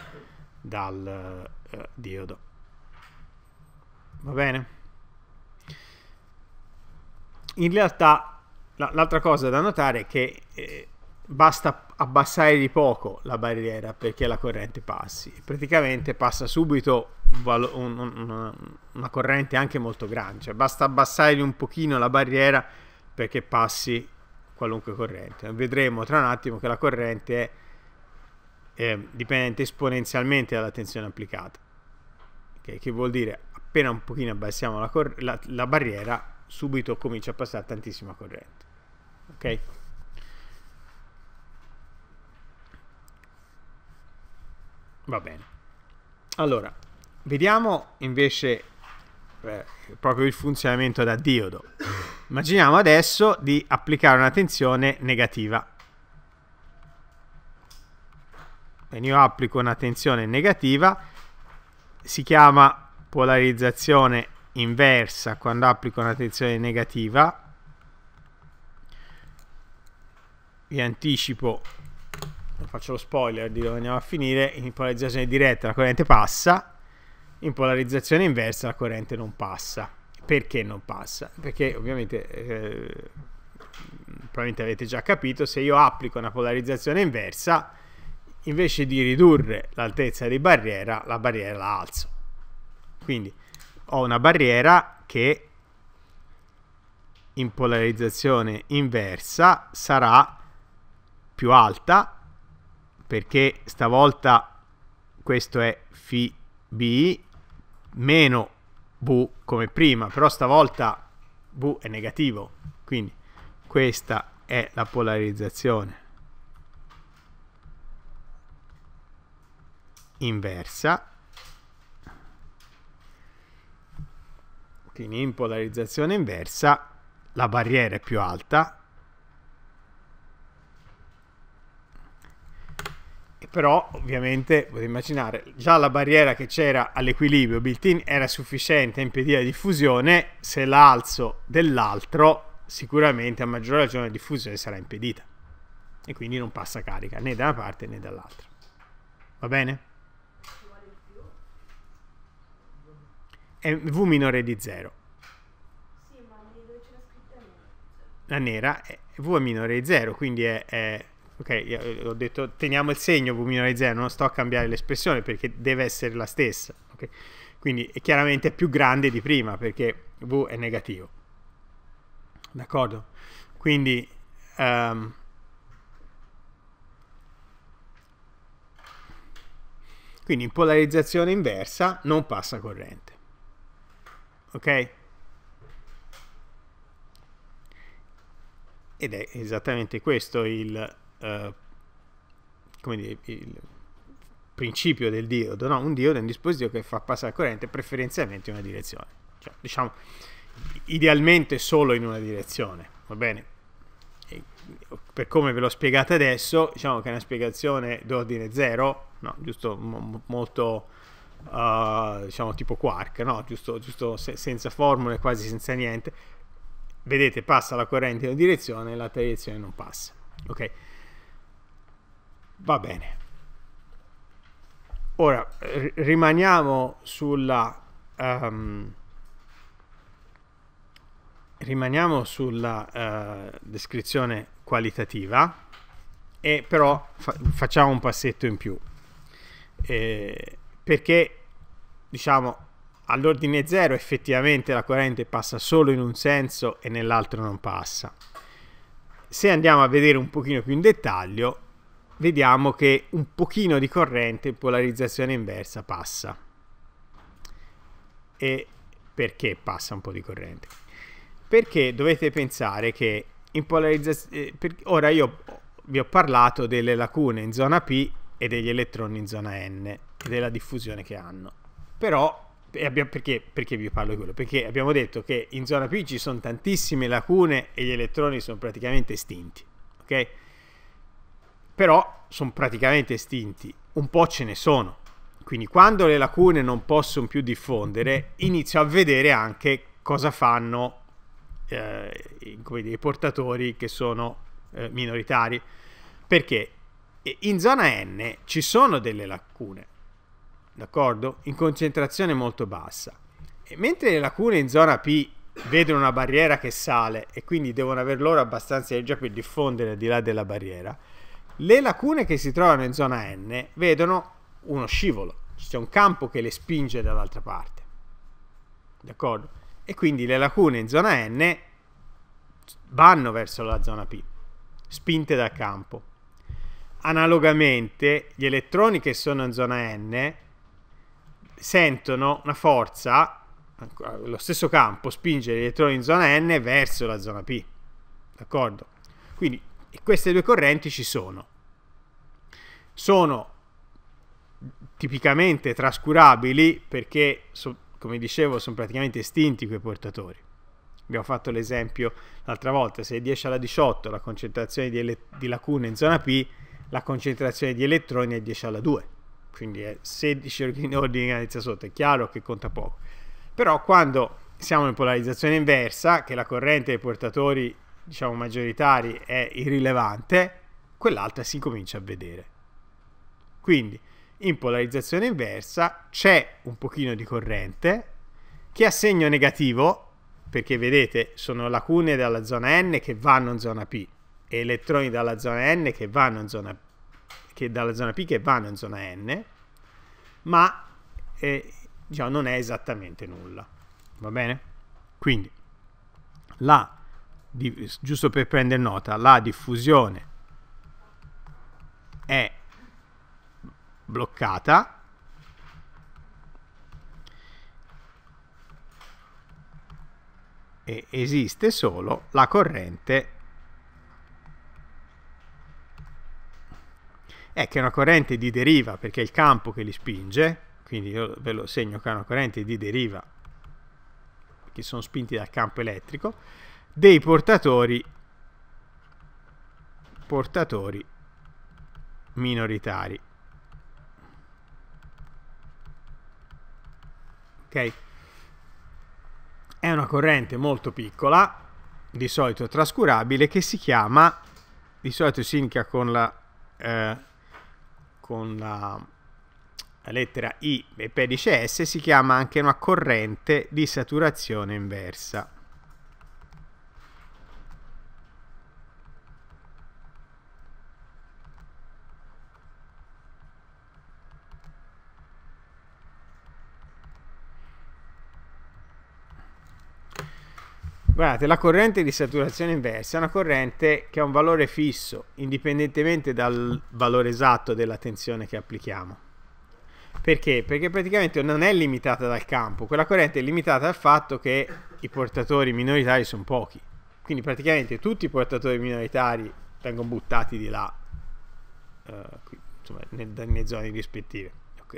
dal eh, diodo. Va bene? In realtà l'altra cosa da notare è che eh, basta abbassare di poco la barriera perché la corrente passi. Praticamente passa subito un, un, un, una corrente anche molto grande, cioè basta abbassare un pochino la barriera perché passi qualunque corrente. Vedremo tra un attimo che la corrente è, è dipendente esponenzialmente dalla tensione applicata, okay? che vuol dire appena un pochino abbassiamo la, la, la barriera subito comincia a passare tantissima corrente. Okay? Va bene. Allora, vediamo invece eh, proprio il funzionamento da diodo. Immaginiamo adesso di applicare una tensione negativa. E io applico una tensione negativa, si chiama polarizzazione inversa quando applico una tensione negativa. Vi anticipo faccio lo spoiler di dove andiamo a finire, in polarizzazione diretta la corrente passa, in polarizzazione inversa la corrente non passa. Perché non passa? Perché ovviamente, eh, probabilmente avete già capito, se io applico una polarizzazione inversa, invece di ridurre l'altezza di barriera, la barriera la alzo. Quindi ho una barriera che in polarizzazione inversa sarà più alta perché stavolta questo è phi b meno v come prima, però stavolta v è negativo, quindi questa è la polarizzazione inversa quindi in polarizzazione inversa la barriera è più alta però ovviamente potete immaginare già la barriera che c'era all'equilibrio built-in era sufficiente a impedire la diffusione, se la alzo dell'altro sicuramente a maggior ragione la diffusione sarà impedita e quindi non passa carica né da una parte né dall'altra. Va bene? È V minore di 0. La nera è V minore di 0, quindi è, è ok, eh, eh, ho detto teniamo il segno, Buminore 0, non sto a cambiare l'espressione perché deve essere la stessa, ok? Quindi è chiaramente più grande di prima perché V è negativo, d'accordo? Quindi... Um, quindi in polarizzazione inversa non passa corrente, ok? Ed è esattamente questo il eh, come dire, il principio del diodo, no? un diodo è un dispositivo che fa passare corrente preferenzialmente in una direzione, cioè, diciamo idealmente solo in una direzione, va bene? E per come ve l'ho spiegato adesso, diciamo che è una spiegazione d'ordine zero, no? giusto mo molto uh, diciamo tipo quark, no? giusto, giusto se senza formule, quasi senza niente. Vedete, passa la corrente in una direzione e l'altra direzione non passa. Ok? Va bene. Ora rimaniamo sulla um, rimaniamo sulla uh, descrizione qualitativa e però fa facciamo un passetto in più eh, perché diciamo all'ordine zero effettivamente la corrente passa solo in un senso e nell'altro non passa se andiamo a vedere un pochino più in dettaglio vediamo che un pochino di corrente in polarizzazione inversa passa. E perché passa un po' di corrente? Perché dovete pensare che in polarizzazione... Eh, ora io vi ho parlato delle lacune in zona P e degli elettroni in zona N e della diffusione che hanno. Però perché, perché, vi parlo di quello? Perché abbiamo detto che in zona P ci sono tantissime lacune e gli elettroni sono praticamente estinti. Okay? però sono praticamente estinti, un po' ce ne sono. Quindi quando le lacune non possono più diffondere, inizio a vedere anche cosa fanno eh, i portatori che sono eh, minoritari. Perché in zona N ci sono delle lacune, d'accordo? In concentrazione molto bassa. E mentre le lacune in zona P vedono una barriera che sale e quindi devono aver loro abbastanza energia per diffondere al di là della barriera, le lacune che si trovano in zona N vedono uno scivolo, c'è un campo che le spinge dall'altra parte. D'accordo? E quindi le lacune in zona N vanno verso la zona P, spinte dal campo. Analogamente, gli elettroni che sono in zona N sentono una forza, lo stesso campo spinge gli elettroni in zona N verso la zona P. D'accordo? Quindi e queste due correnti ci sono. Sono tipicamente trascurabili perché, so, come dicevo, sono praticamente estinti quei portatori. Abbiamo fatto l'esempio l'altra volta, se è 10 alla 18 la concentrazione di, di lacune in zona P, la concentrazione di elettroni è 10 alla 2, quindi è 16 in ordine di grandezza sotto, è chiaro che conta poco. Però quando siamo in polarizzazione inversa, che la corrente dei portatori diciamo maggioritari è irrilevante, quell'altra si comincia a vedere. Quindi in polarizzazione inversa c'è un pochino di corrente che ha segno negativo perché vedete sono lacune dalla zona N che vanno in zona P e elettroni dalla zona N che vanno in zona, che dalla zona P che vanno in zona N ma eh, diciamo, non è esattamente nulla va bene? quindi la di, giusto per prendere nota, la diffusione è bloccata e esiste solo la corrente è che è una corrente di deriva perché è il campo che li spinge quindi io ve lo segno che è una corrente di deriva che sono spinti dal campo elettrico dei portatori, portatori minoritari. Ok? È una corrente molto piccola, di solito trascurabile, che si chiama, di solito si indica con la, eh, con la lettera I e pedice S, si chiama anche una corrente di saturazione inversa. Guardate, la corrente di saturazione inversa è una corrente che ha un valore fisso, indipendentemente dal valore esatto della tensione che applichiamo. Perché? Perché praticamente non è limitata dal campo, quella corrente è limitata dal fatto che i portatori minoritari sono pochi. Quindi praticamente tutti i portatori minoritari vengono buttati di là, eh, qui, insomma, nelle zone rispettive,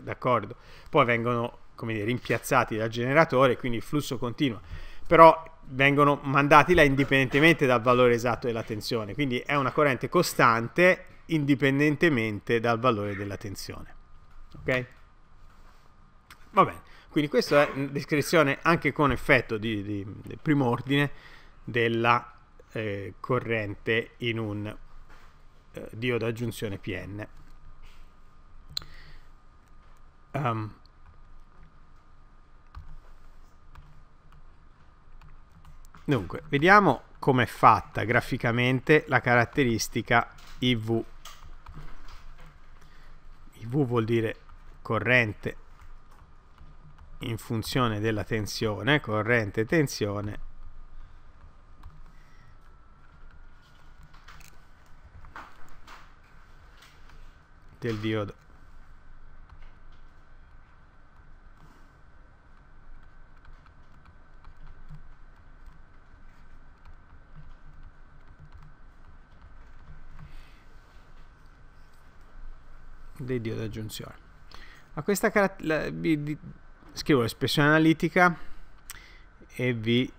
d'accordo? Poi vengono, come dire, rimpiazzati dal generatore, quindi il flusso continua. Però vengono mandati là indipendentemente dal valore esatto della tensione, quindi è una corrente costante indipendentemente dal valore della tensione. Ok? Va bene, quindi questa è una descrizione anche con effetto di, di, di primo ordine della eh, corrente in un eh, diodo a PN. Um, ehm, Dunque, vediamo com'è fatta graficamente la caratteristica IV. IV vuol dire corrente in funzione della tensione, corrente tensione. del diodo dei diodi aggiunzione. A questa vi, scrivo l'espressione analitica e vi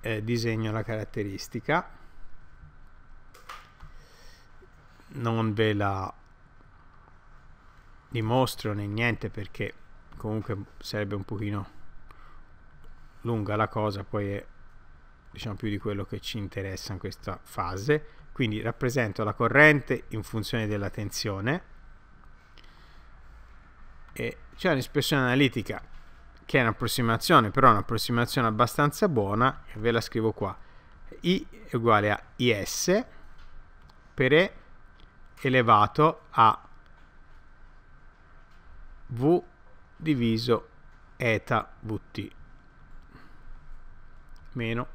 eh, disegno la caratteristica. Non ve la dimostro né niente perché comunque sarebbe un pochino lunga la cosa, poi è diciamo più di quello che ci interessa in questa fase quindi rappresento la corrente in funzione della tensione e c'è un'espressione analitica che è un'approssimazione però un'approssimazione abbastanza buona e ve la scrivo qua i è uguale a is per e elevato a v diviso eta vt meno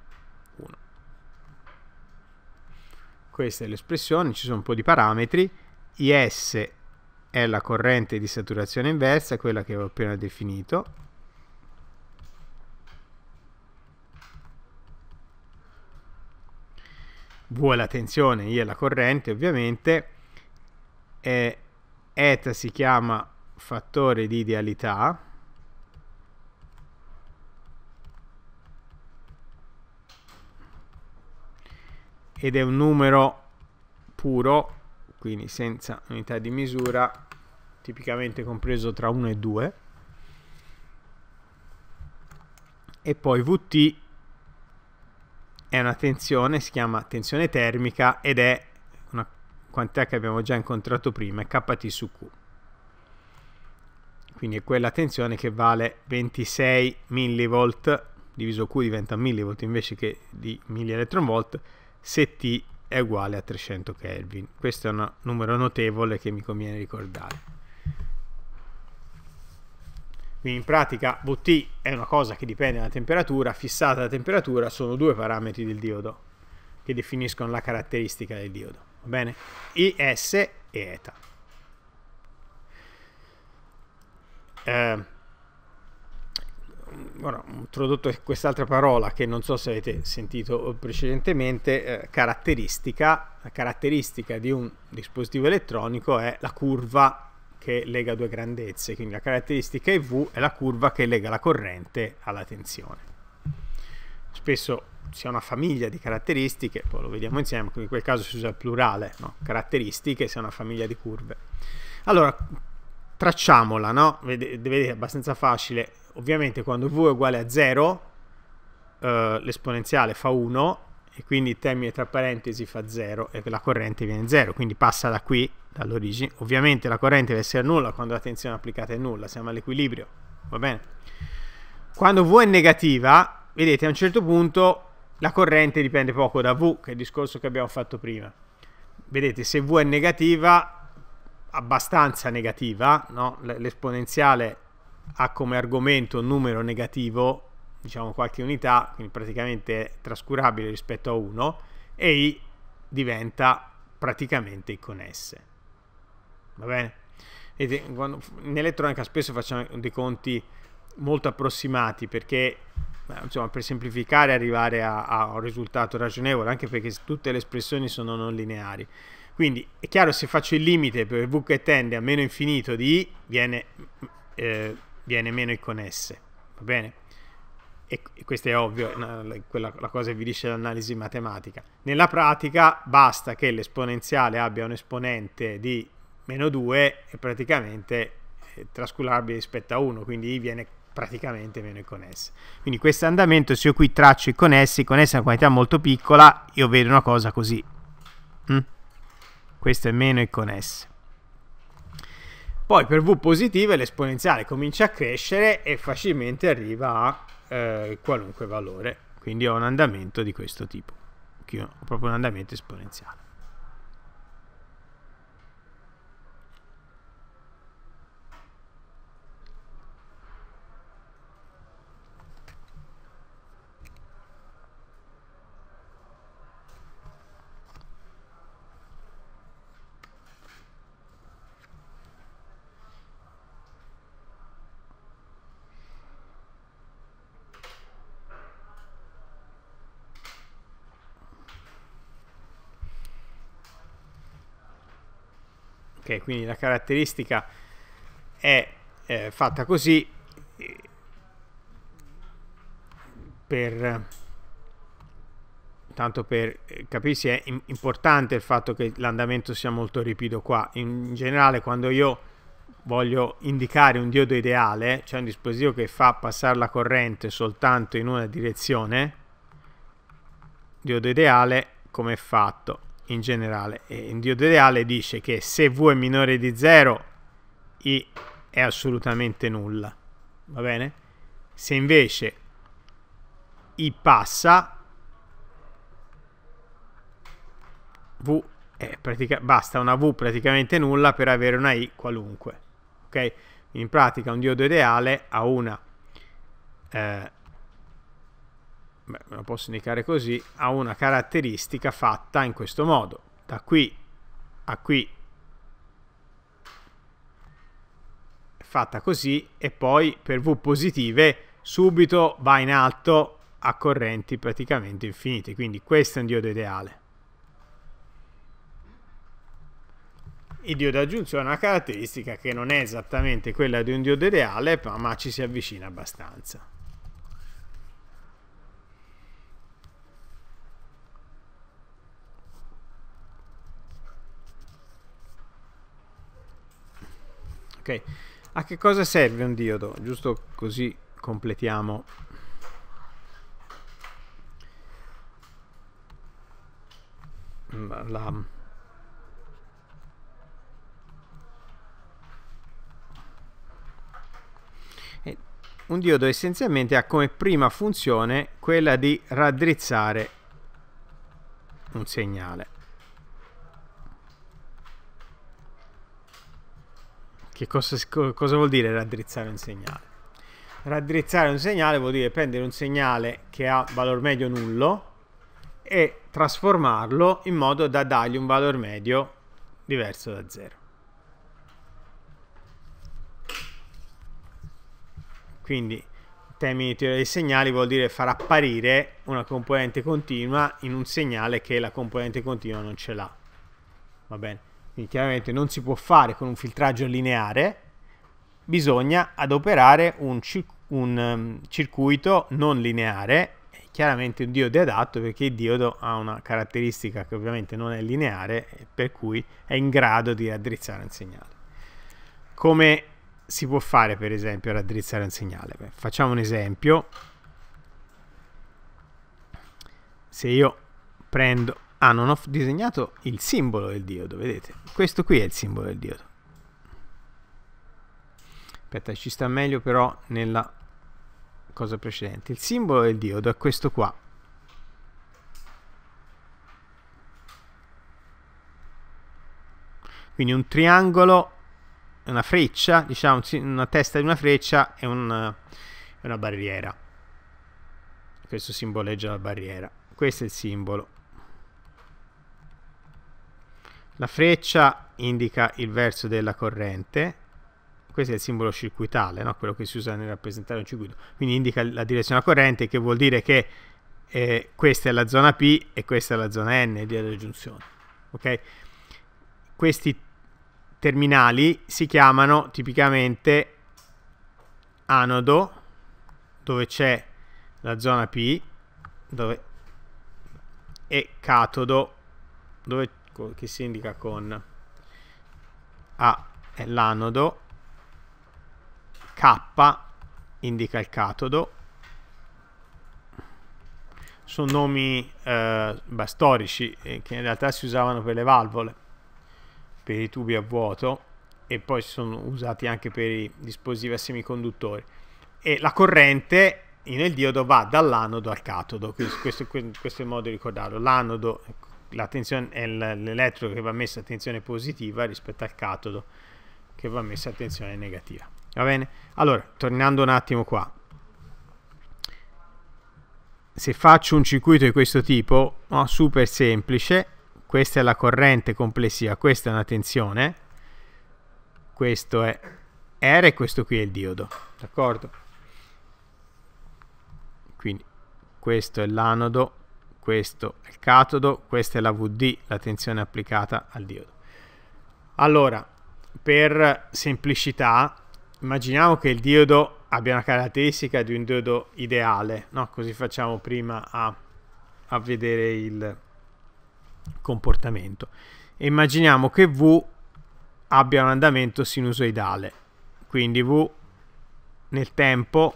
questa è l'espressione, ci sono un po' di parametri, IS è la corrente di saturazione inversa, quella che avevo appena definito, V è la tensione, I è la corrente ovviamente, e eta si chiama fattore di idealità, ed è un numero puro, quindi senza unità di misura, tipicamente compreso tra 1 e 2. E poi Vt è una tensione, si chiama tensione termica ed è una quantità che abbiamo già incontrato prima, è kT su Q. Quindi è quella tensione che vale 26 mV diviso Q diventa millivolt invece che di millieletronvolt se T è uguale a 300 Kelvin. Questo è un numero notevole che mi conviene ricordare. Quindi in pratica VT è una cosa che dipende dalla temperatura, fissata la temperatura sono due parametri del diodo che definiscono la caratteristica del diodo, va bene? IS e ETA. Eh, Mm, ora, ho introdotto quest'altra parola che non so se avete sentito precedentemente, eh, caratteristica, la caratteristica di un dispositivo elettronico è la curva che lega due grandezze, quindi la caratteristica EV è la curva che lega la corrente alla tensione. Spesso si ha una famiglia di caratteristiche, poi lo vediamo insieme, in quel caso si usa il plurale, no? caratteristiche, si ha una famiglia di curve. Allora, tracciamola, no? Vedete, vedete è abbastanza facile. Ovviamente quando v è uguale a 0, eh, l'esponenziale fa 1 e quindi il termine tra parentesi fa 0 e la corrente viene 0, quindi passa da qui, dall'origine. Ovviamente la corrente deve essere nulla quando la tensione applicata è nulla, siamo all'equilibrio, va bene? Quando V è negativa, vedete a un certo punto la corrente dipende poco da V, che è il discorso che abbiamo fatto prima. Vedete, se V è negativa, abbastanza negativa, no? l'esponenziale ha come argomento un numero negativo, diciamo qualche unità, quindi praticamente è trascurabile rispetto a 1, e i diventa praticamente i con S. Va bene? quando, in elettronica spesso facciamo dei conti molto approssimati perché eh, insomma, per semplificare arrivare a, a un risultato ragionevole, anche perché tutte le espressioni sono non lineari. Quindi è chiaro se faccio il limite per v che tende a meno infinito di i, viene, eh, viene meno i con s, va bene? E, e questo è ovvio, quella, la cosa vi dice l'analisi matematica. Nella pratica basta che l'esponenziale abbia un esponente di meno 2 e praticamente è eh, trascurabile rispetto a 1, quindi i viene praticamente meno i con S. Quindi questo andamento, se io qui traccio i con S, i con S è una quantità molto piccola, io vedo una cosa così. Mm? questo è meno e con S. Poi per V positive l'esponenziale comincia a crescere e facilmente arriva a eh, qualunque valore, quindi ho un andamento di questo tipo, ho proprio un andamento esponenziale. okay, quindi la caratteristica è eh, fatta così per tanto per eh, capirsi è importante il fatto che l'andamento sia molto ripido qua in generale quando io voglio indicare un diodo ideale cioè un dispositivo che fa passare la corrente soltanto in una direzione diodo ideale come è fatto in generale. E in diodo ideale dice che se V è minore di 0, I è assolutamente nulla, va bene? Se invece I passa, V è pratica basta una V praticamente nulla per avere una I qualunque, ok? In pratica un diodo ideale ha una... Eh, beh, me lo posso indicare così, ha una caratteristica fatta in questo modo. Da qui a qui è fatta così e poi per V positive subito va in alto a correnti praticamente infinite. Quindi questo è un diodo ideale. Il diodo a aggiunzione ha una caratteristica che non è esattamente quella di un diodo ideale, ma ci si avvicina abbastanza. ok a che cosa serve un diodo giusto così completiamo mm, la, eh, un diodo essenzialmente ha come prima funzione quella di raddrizzare un segnale Che cosa, cosa vuol dire raddrizzare un segnale? Raddrizzare un segnale vuol dire prendere un segnale che ha valore medio nullo e trasformarlo in modo da dargli un valore medio diverso da zero. Quindi, in termini di teoria dei segnali, vuol dire far apparire una componente continua in un segnale che la componente continua non ce l'ha. Va bene? quindi chiaramente non si può fare con un filtraggio lineare, bisogna adoperare un, un ehm, circuito non lineare, chiaramente un diodo è adatto perché il diodo ha una caratteristica che ovviamente non è lineare, per cui è in grado di raddrizzare un segnale. Come si può fare per esempio raddrizzare un segnale? Beh, facciamo un esempio. Se io prendo Ah, non ho disegnato il simbolo del diodo, vedete? Questo qui è il simbolo del diodo. Aspetta, ci sta meglio però nella cosa precedente. Il simbolo del diodo è questo qua. Quindi un triangolo, una freccia, diciamo una testa di una freccia e un, una barriera. Questo simboleggia la barriera. Questo è il simbolo. La freccia indica il verso della corrente, questo è il simbolo circuitale, no? quello che si usa nel rappresentare un circuito, quindi indica la direzione della corrente che vuol dire che eh, questa è la zona P e questa è la zona N di giunzione. Okay? Questi terminali si chiamano tipicamente anodo, dove c'è la zona P, dove, e catodo, dove c'è che si indica con A è l'anodo, K indica il catodo, sono nomi eh, beh, storici eh, che in realtà si usavano per le valvole, per i tubi a vuoto e poi sono usati anche per i dispositivi a semiconduttori. E la corrente nel diodo va dall'anodo al catodo, questo, questo, questo è il modo di ricordarlo. L'anodo l'elettrodo che va messo a tensione positiva rispetto al catodo che va messo a tensione negativa. Va bene? Allora, tornando un attimo qua. Se faccio un circuito di questo tipo, no, super semplice, questa è la corrente complessiva, questa è una tensione, questo è R e questo qui è il diodo, d'accordo? Quindi questo è l'anodo questo è il catodo, questa è la VD, la tensione applicata al diodo. Allora, per semplicità, immaginiamo che il diodo abbia una caratteristica di un diodo ideale, no? così facciamo prima a, a vedere il comportamento. E immaginiamo che V abbia un andamento sinusoidale, quindi V nel tempo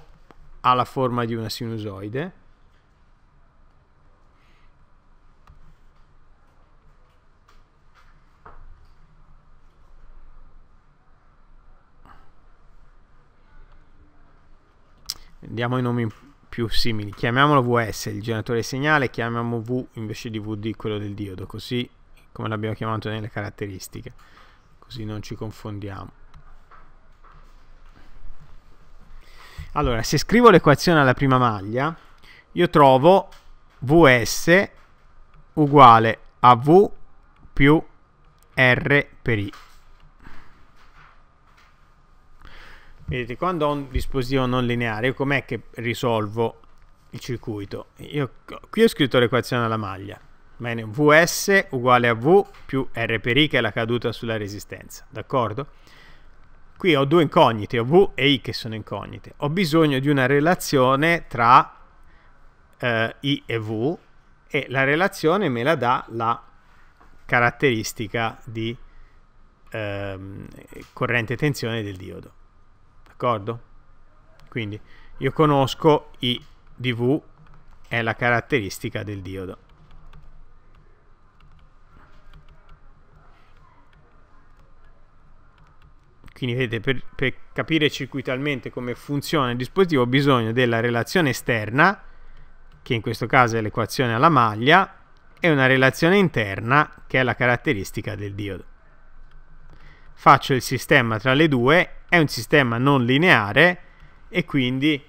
ha la forma di una sinusoide, diamo i nomi più simili, chiamiamolo VS il generatore segnale, chiamiamo V invece di VD quello del diodo, così come l'abbiamo chiamato nelle caratteristiche, così non ci confondiamo. Allora, se scrivo l'equazione alla prima maglia, io trovo Vs uguale a V più R per I. Vedete, quando ho un dispositivo non lineare, com'è che risolvo il circuito? Io, qui ho scritto l'equazione alla maglia. Bene, Vs uguale a V più R per I che è la caduta sulla resistenza, d'accordo? Qui ho due incognite, ho V e I che sono incognite. Ho bisogno di una relazione tra eh, I e V e la relazione me la dà la caratteristica di ehm, corrente e tensione del diodo d'accordo? Quindi io conosco I di V è la caratteristica del diodo. Quindi vedete, per, per capire circuitalmente come funziona il dispositivo ho bisogno della relazione esterna, che in questo caso è l'equazione alla maglia, e una relazione interna, che è la caratteristica del diodo faccio il sistema tra le due, è un sistema non lineare e quindi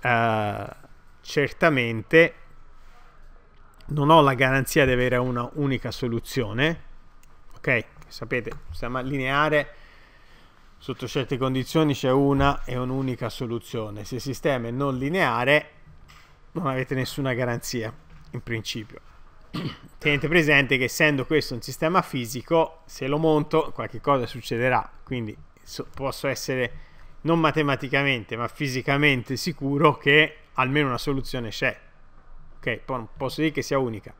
eh, certamente non ho la garanzia di avere una unica soluzione, ok? Sapete, sistema lineare sotto certe condizioni c'è una e un'unica soluzione. Se il sistema è non lineare non avete nessuna garanzia in principio. (clears throat) tenete presente che essendo questo un sistema fisico, se lo monto qualche cosa succederà, quindi so, posso essere non matematicamente ma fisicamente sicuro che almeno una soluzione c'è. Ok, posso dire che sia unica,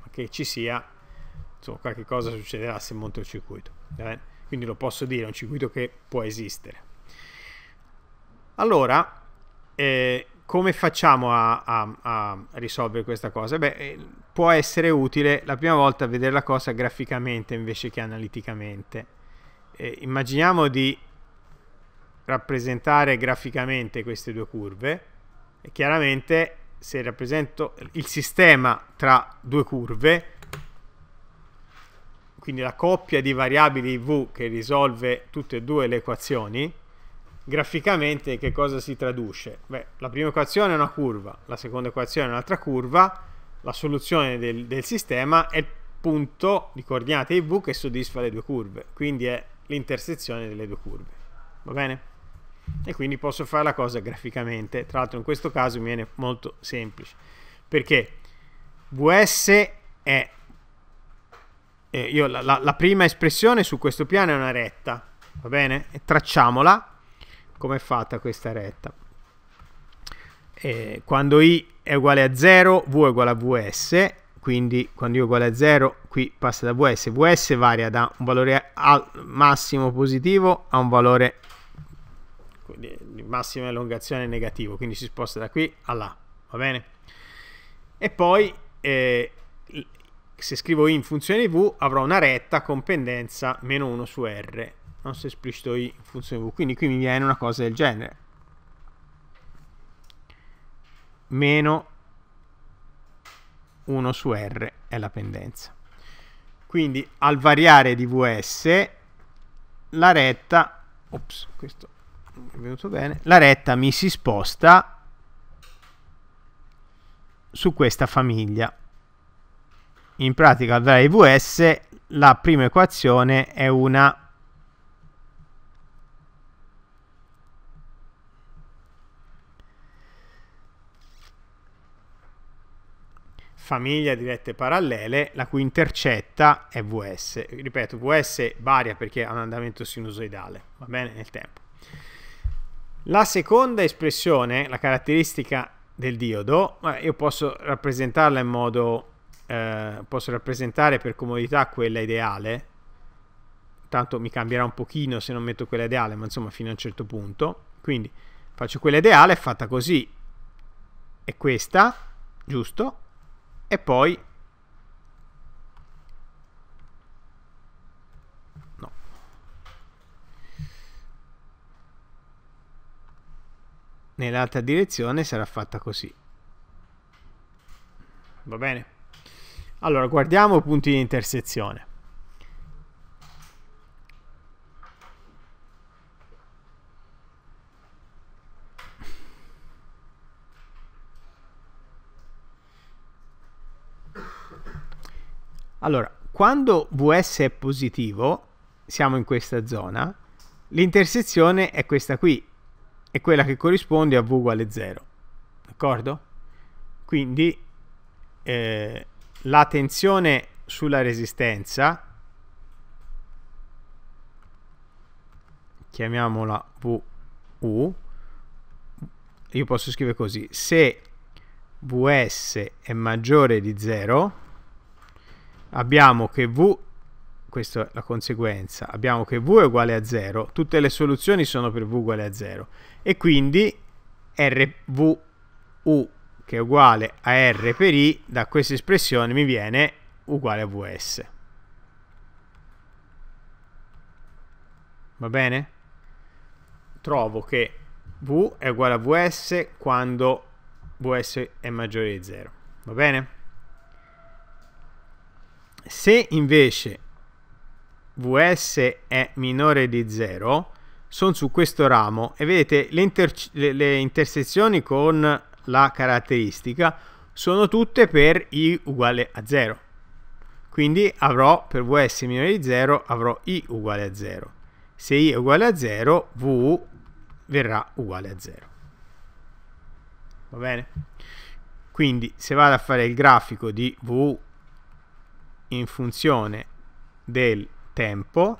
ma che ci sia, insomma, qualche cosa succederà se monto il circuito. Eh? Quindi lo posso dire, è un circuito che può esistere. Allora, eh, come facciamo a, a, a risolvere questa cosa? Beh, eh, può essere utile la prima volta vedere la cosa graficamente invece che analiticamente. Eh, immaginiamo di rappresentare graficamente queste due curve e chiaramente se rappresento il sistema tra due curve quindi la coppia di variabili v che risolve tutte e due le equazioni graficamente che cosa si traduce? Beh, la prima equazione è una curva la seconda equazione è un'altra curva la soluzione del, del sistema è il punto di coordinate IV che soddisfa le due curve, quindi è l'intersezione delle due curve, va bene? E quindi posso fare la cosa graficamente, tra l'altro in questo caso mi viene molto semplice, perché Vs è, eh, io, la, la, la prima espressione su questo piano è una retta, va bene? E tracciamola come è fatta questa retta. Eh, quando i è uguale a 0, V è uguale a Vs, quindi quando io uguale a 0 qui passa da Vs, Vs varia da un valore al massimo positivo a un valore di massima elongazione negativo, quindi si sposta da qui a là, va bene? E poi eh, se scrivo I in funzione v avrò una retta con pendenza meno 1 su r, non se esplicito i in funzione v, quindi qui mi viene una cosa del genere. meno 1 su R è la pendenza. Quindi al variare di Vs la retta, ops, questo è venuto bene, la retta mi si sposta su questa famiglia. In pratica al variare di Vs la prima equazione è una famiglia dirette parallele la cui intercetta è Vs. Ripeto, Vs varia perché ha un andamento sinusoidale, va bene, nel tempo. La seconda espressione, la caratteristica del diodo, io posso rappresentarla in modo... Eh, posso rappresentare per comodità quella ideale, tanto mi cambierà un pochino se non metto quella ideale, ma insomma fino a un certo punto. Quindi faccio quella ideale, è fatta così, è questa, giusto? e poi no nell'altra direzione sarà fatta così va bene allora guardiamo punti di intersezione Allora, quando Vs è positivo, siamo in questa zona, l'intersezione è questa qui, è quella che corrisponde a V uguale 0, d'accordo? Quindi eh, la tensione sulla resistenza, chiamiamola VU, io posso scrivere così, se Vs è maggiore di 0, abbiamo che v questa è la conseguenza, abbiamo che v è uguale a 0, tutte le soluzioni sono per v uguale a 0 e quindi rv u che è uguale a r per i da questa espressione mi viene uguale a vs. Va bene? Trovo che v è uguale a vs quando vs è maggiore di 0. Va bene? Se invece vs è minore di 0, sono su questo ramo e vedete le, inter le, le intersezioni con la caratteristica sono tutte per i uguale a 0. Quindi avrò per vs minore di 0 avrò i uguale a 0. Se i è uguale a 0, v verrà uguale a 0. Va bene? Quindi se vado a fare il grafico di v in funzione del tempo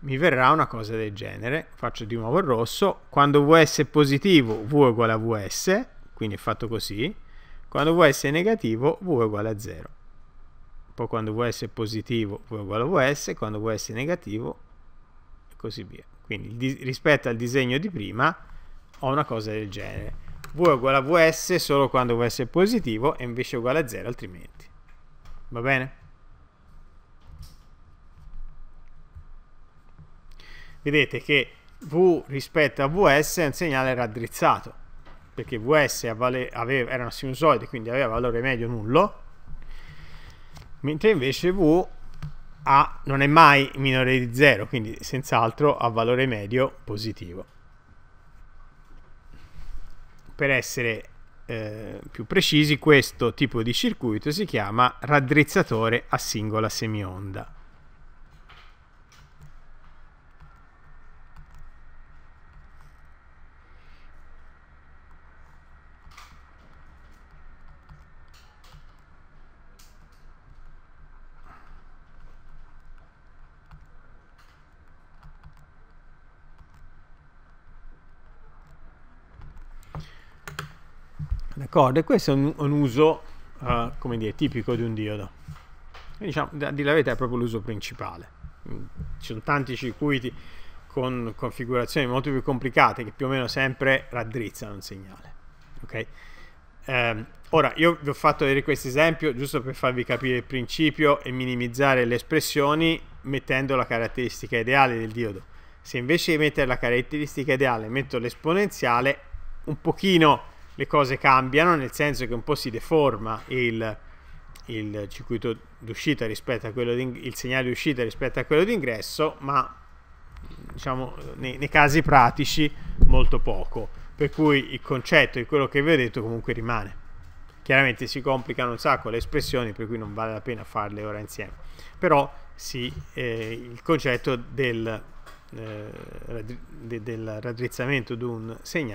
mi verrà una cosa del genere faccio di nuovo il rosso quando vs è positivo v è uguale a vs quindi è fatto così quando vs è negativo v è uguale a 0 poi quando vs è positivo v è uguale a vs quando vs è negativo e così via quindi rispetto al disegno di prima ho una cosa del genere v è uguale a vs solo quando vs è positivo e invece è uguale a 0 altrimenti Va bene? Vedete che V rispetto a Vs è un segnale raddrizzato, perché Vs aveva, era una sinusoide, quindi aveva valore medio nullo, mentre invece V ha, non è mai minore di 0, quindi senz'altro ha valore medio positivo. Per essere eh, più precisi, questo tipo di circuito si chiama raddrizzatore a singola semionda. D'accordo, questo è un, un uso, uh, come dire, tipico di un diodo. E diciamo, a dire la verità, è proprio l'uso principale. Mm, ci sono tanti circuiti con configurazioni molto più complicate che più o meno sempre raddrizzano un segnale. Okay? Um, ora, io vi ho fatto vedere questo esempio giusto per farvi capire il principio e minimizzare le espressioni mettendo la caratteristica ideale del diodo. Se invece di mettere la caratteristica ideale metto l'esponenziale, un pochino le cose cambiano, nel senso che un po' si deforma il, il circuito d'uscita rispetto a quello di, il segnale di uscita rispetto a quello di ingresso, ma diciamo nei, nei casi pratici molto poco. Per cui il concetto di quello che vi ho detto comunque rimane. Chiaramente si complicano un sacco le espressioni, per cui non vale la pena farle ora insieme. Però sì, eh, il concetto del, eh, del raddrizzamento di un segnale.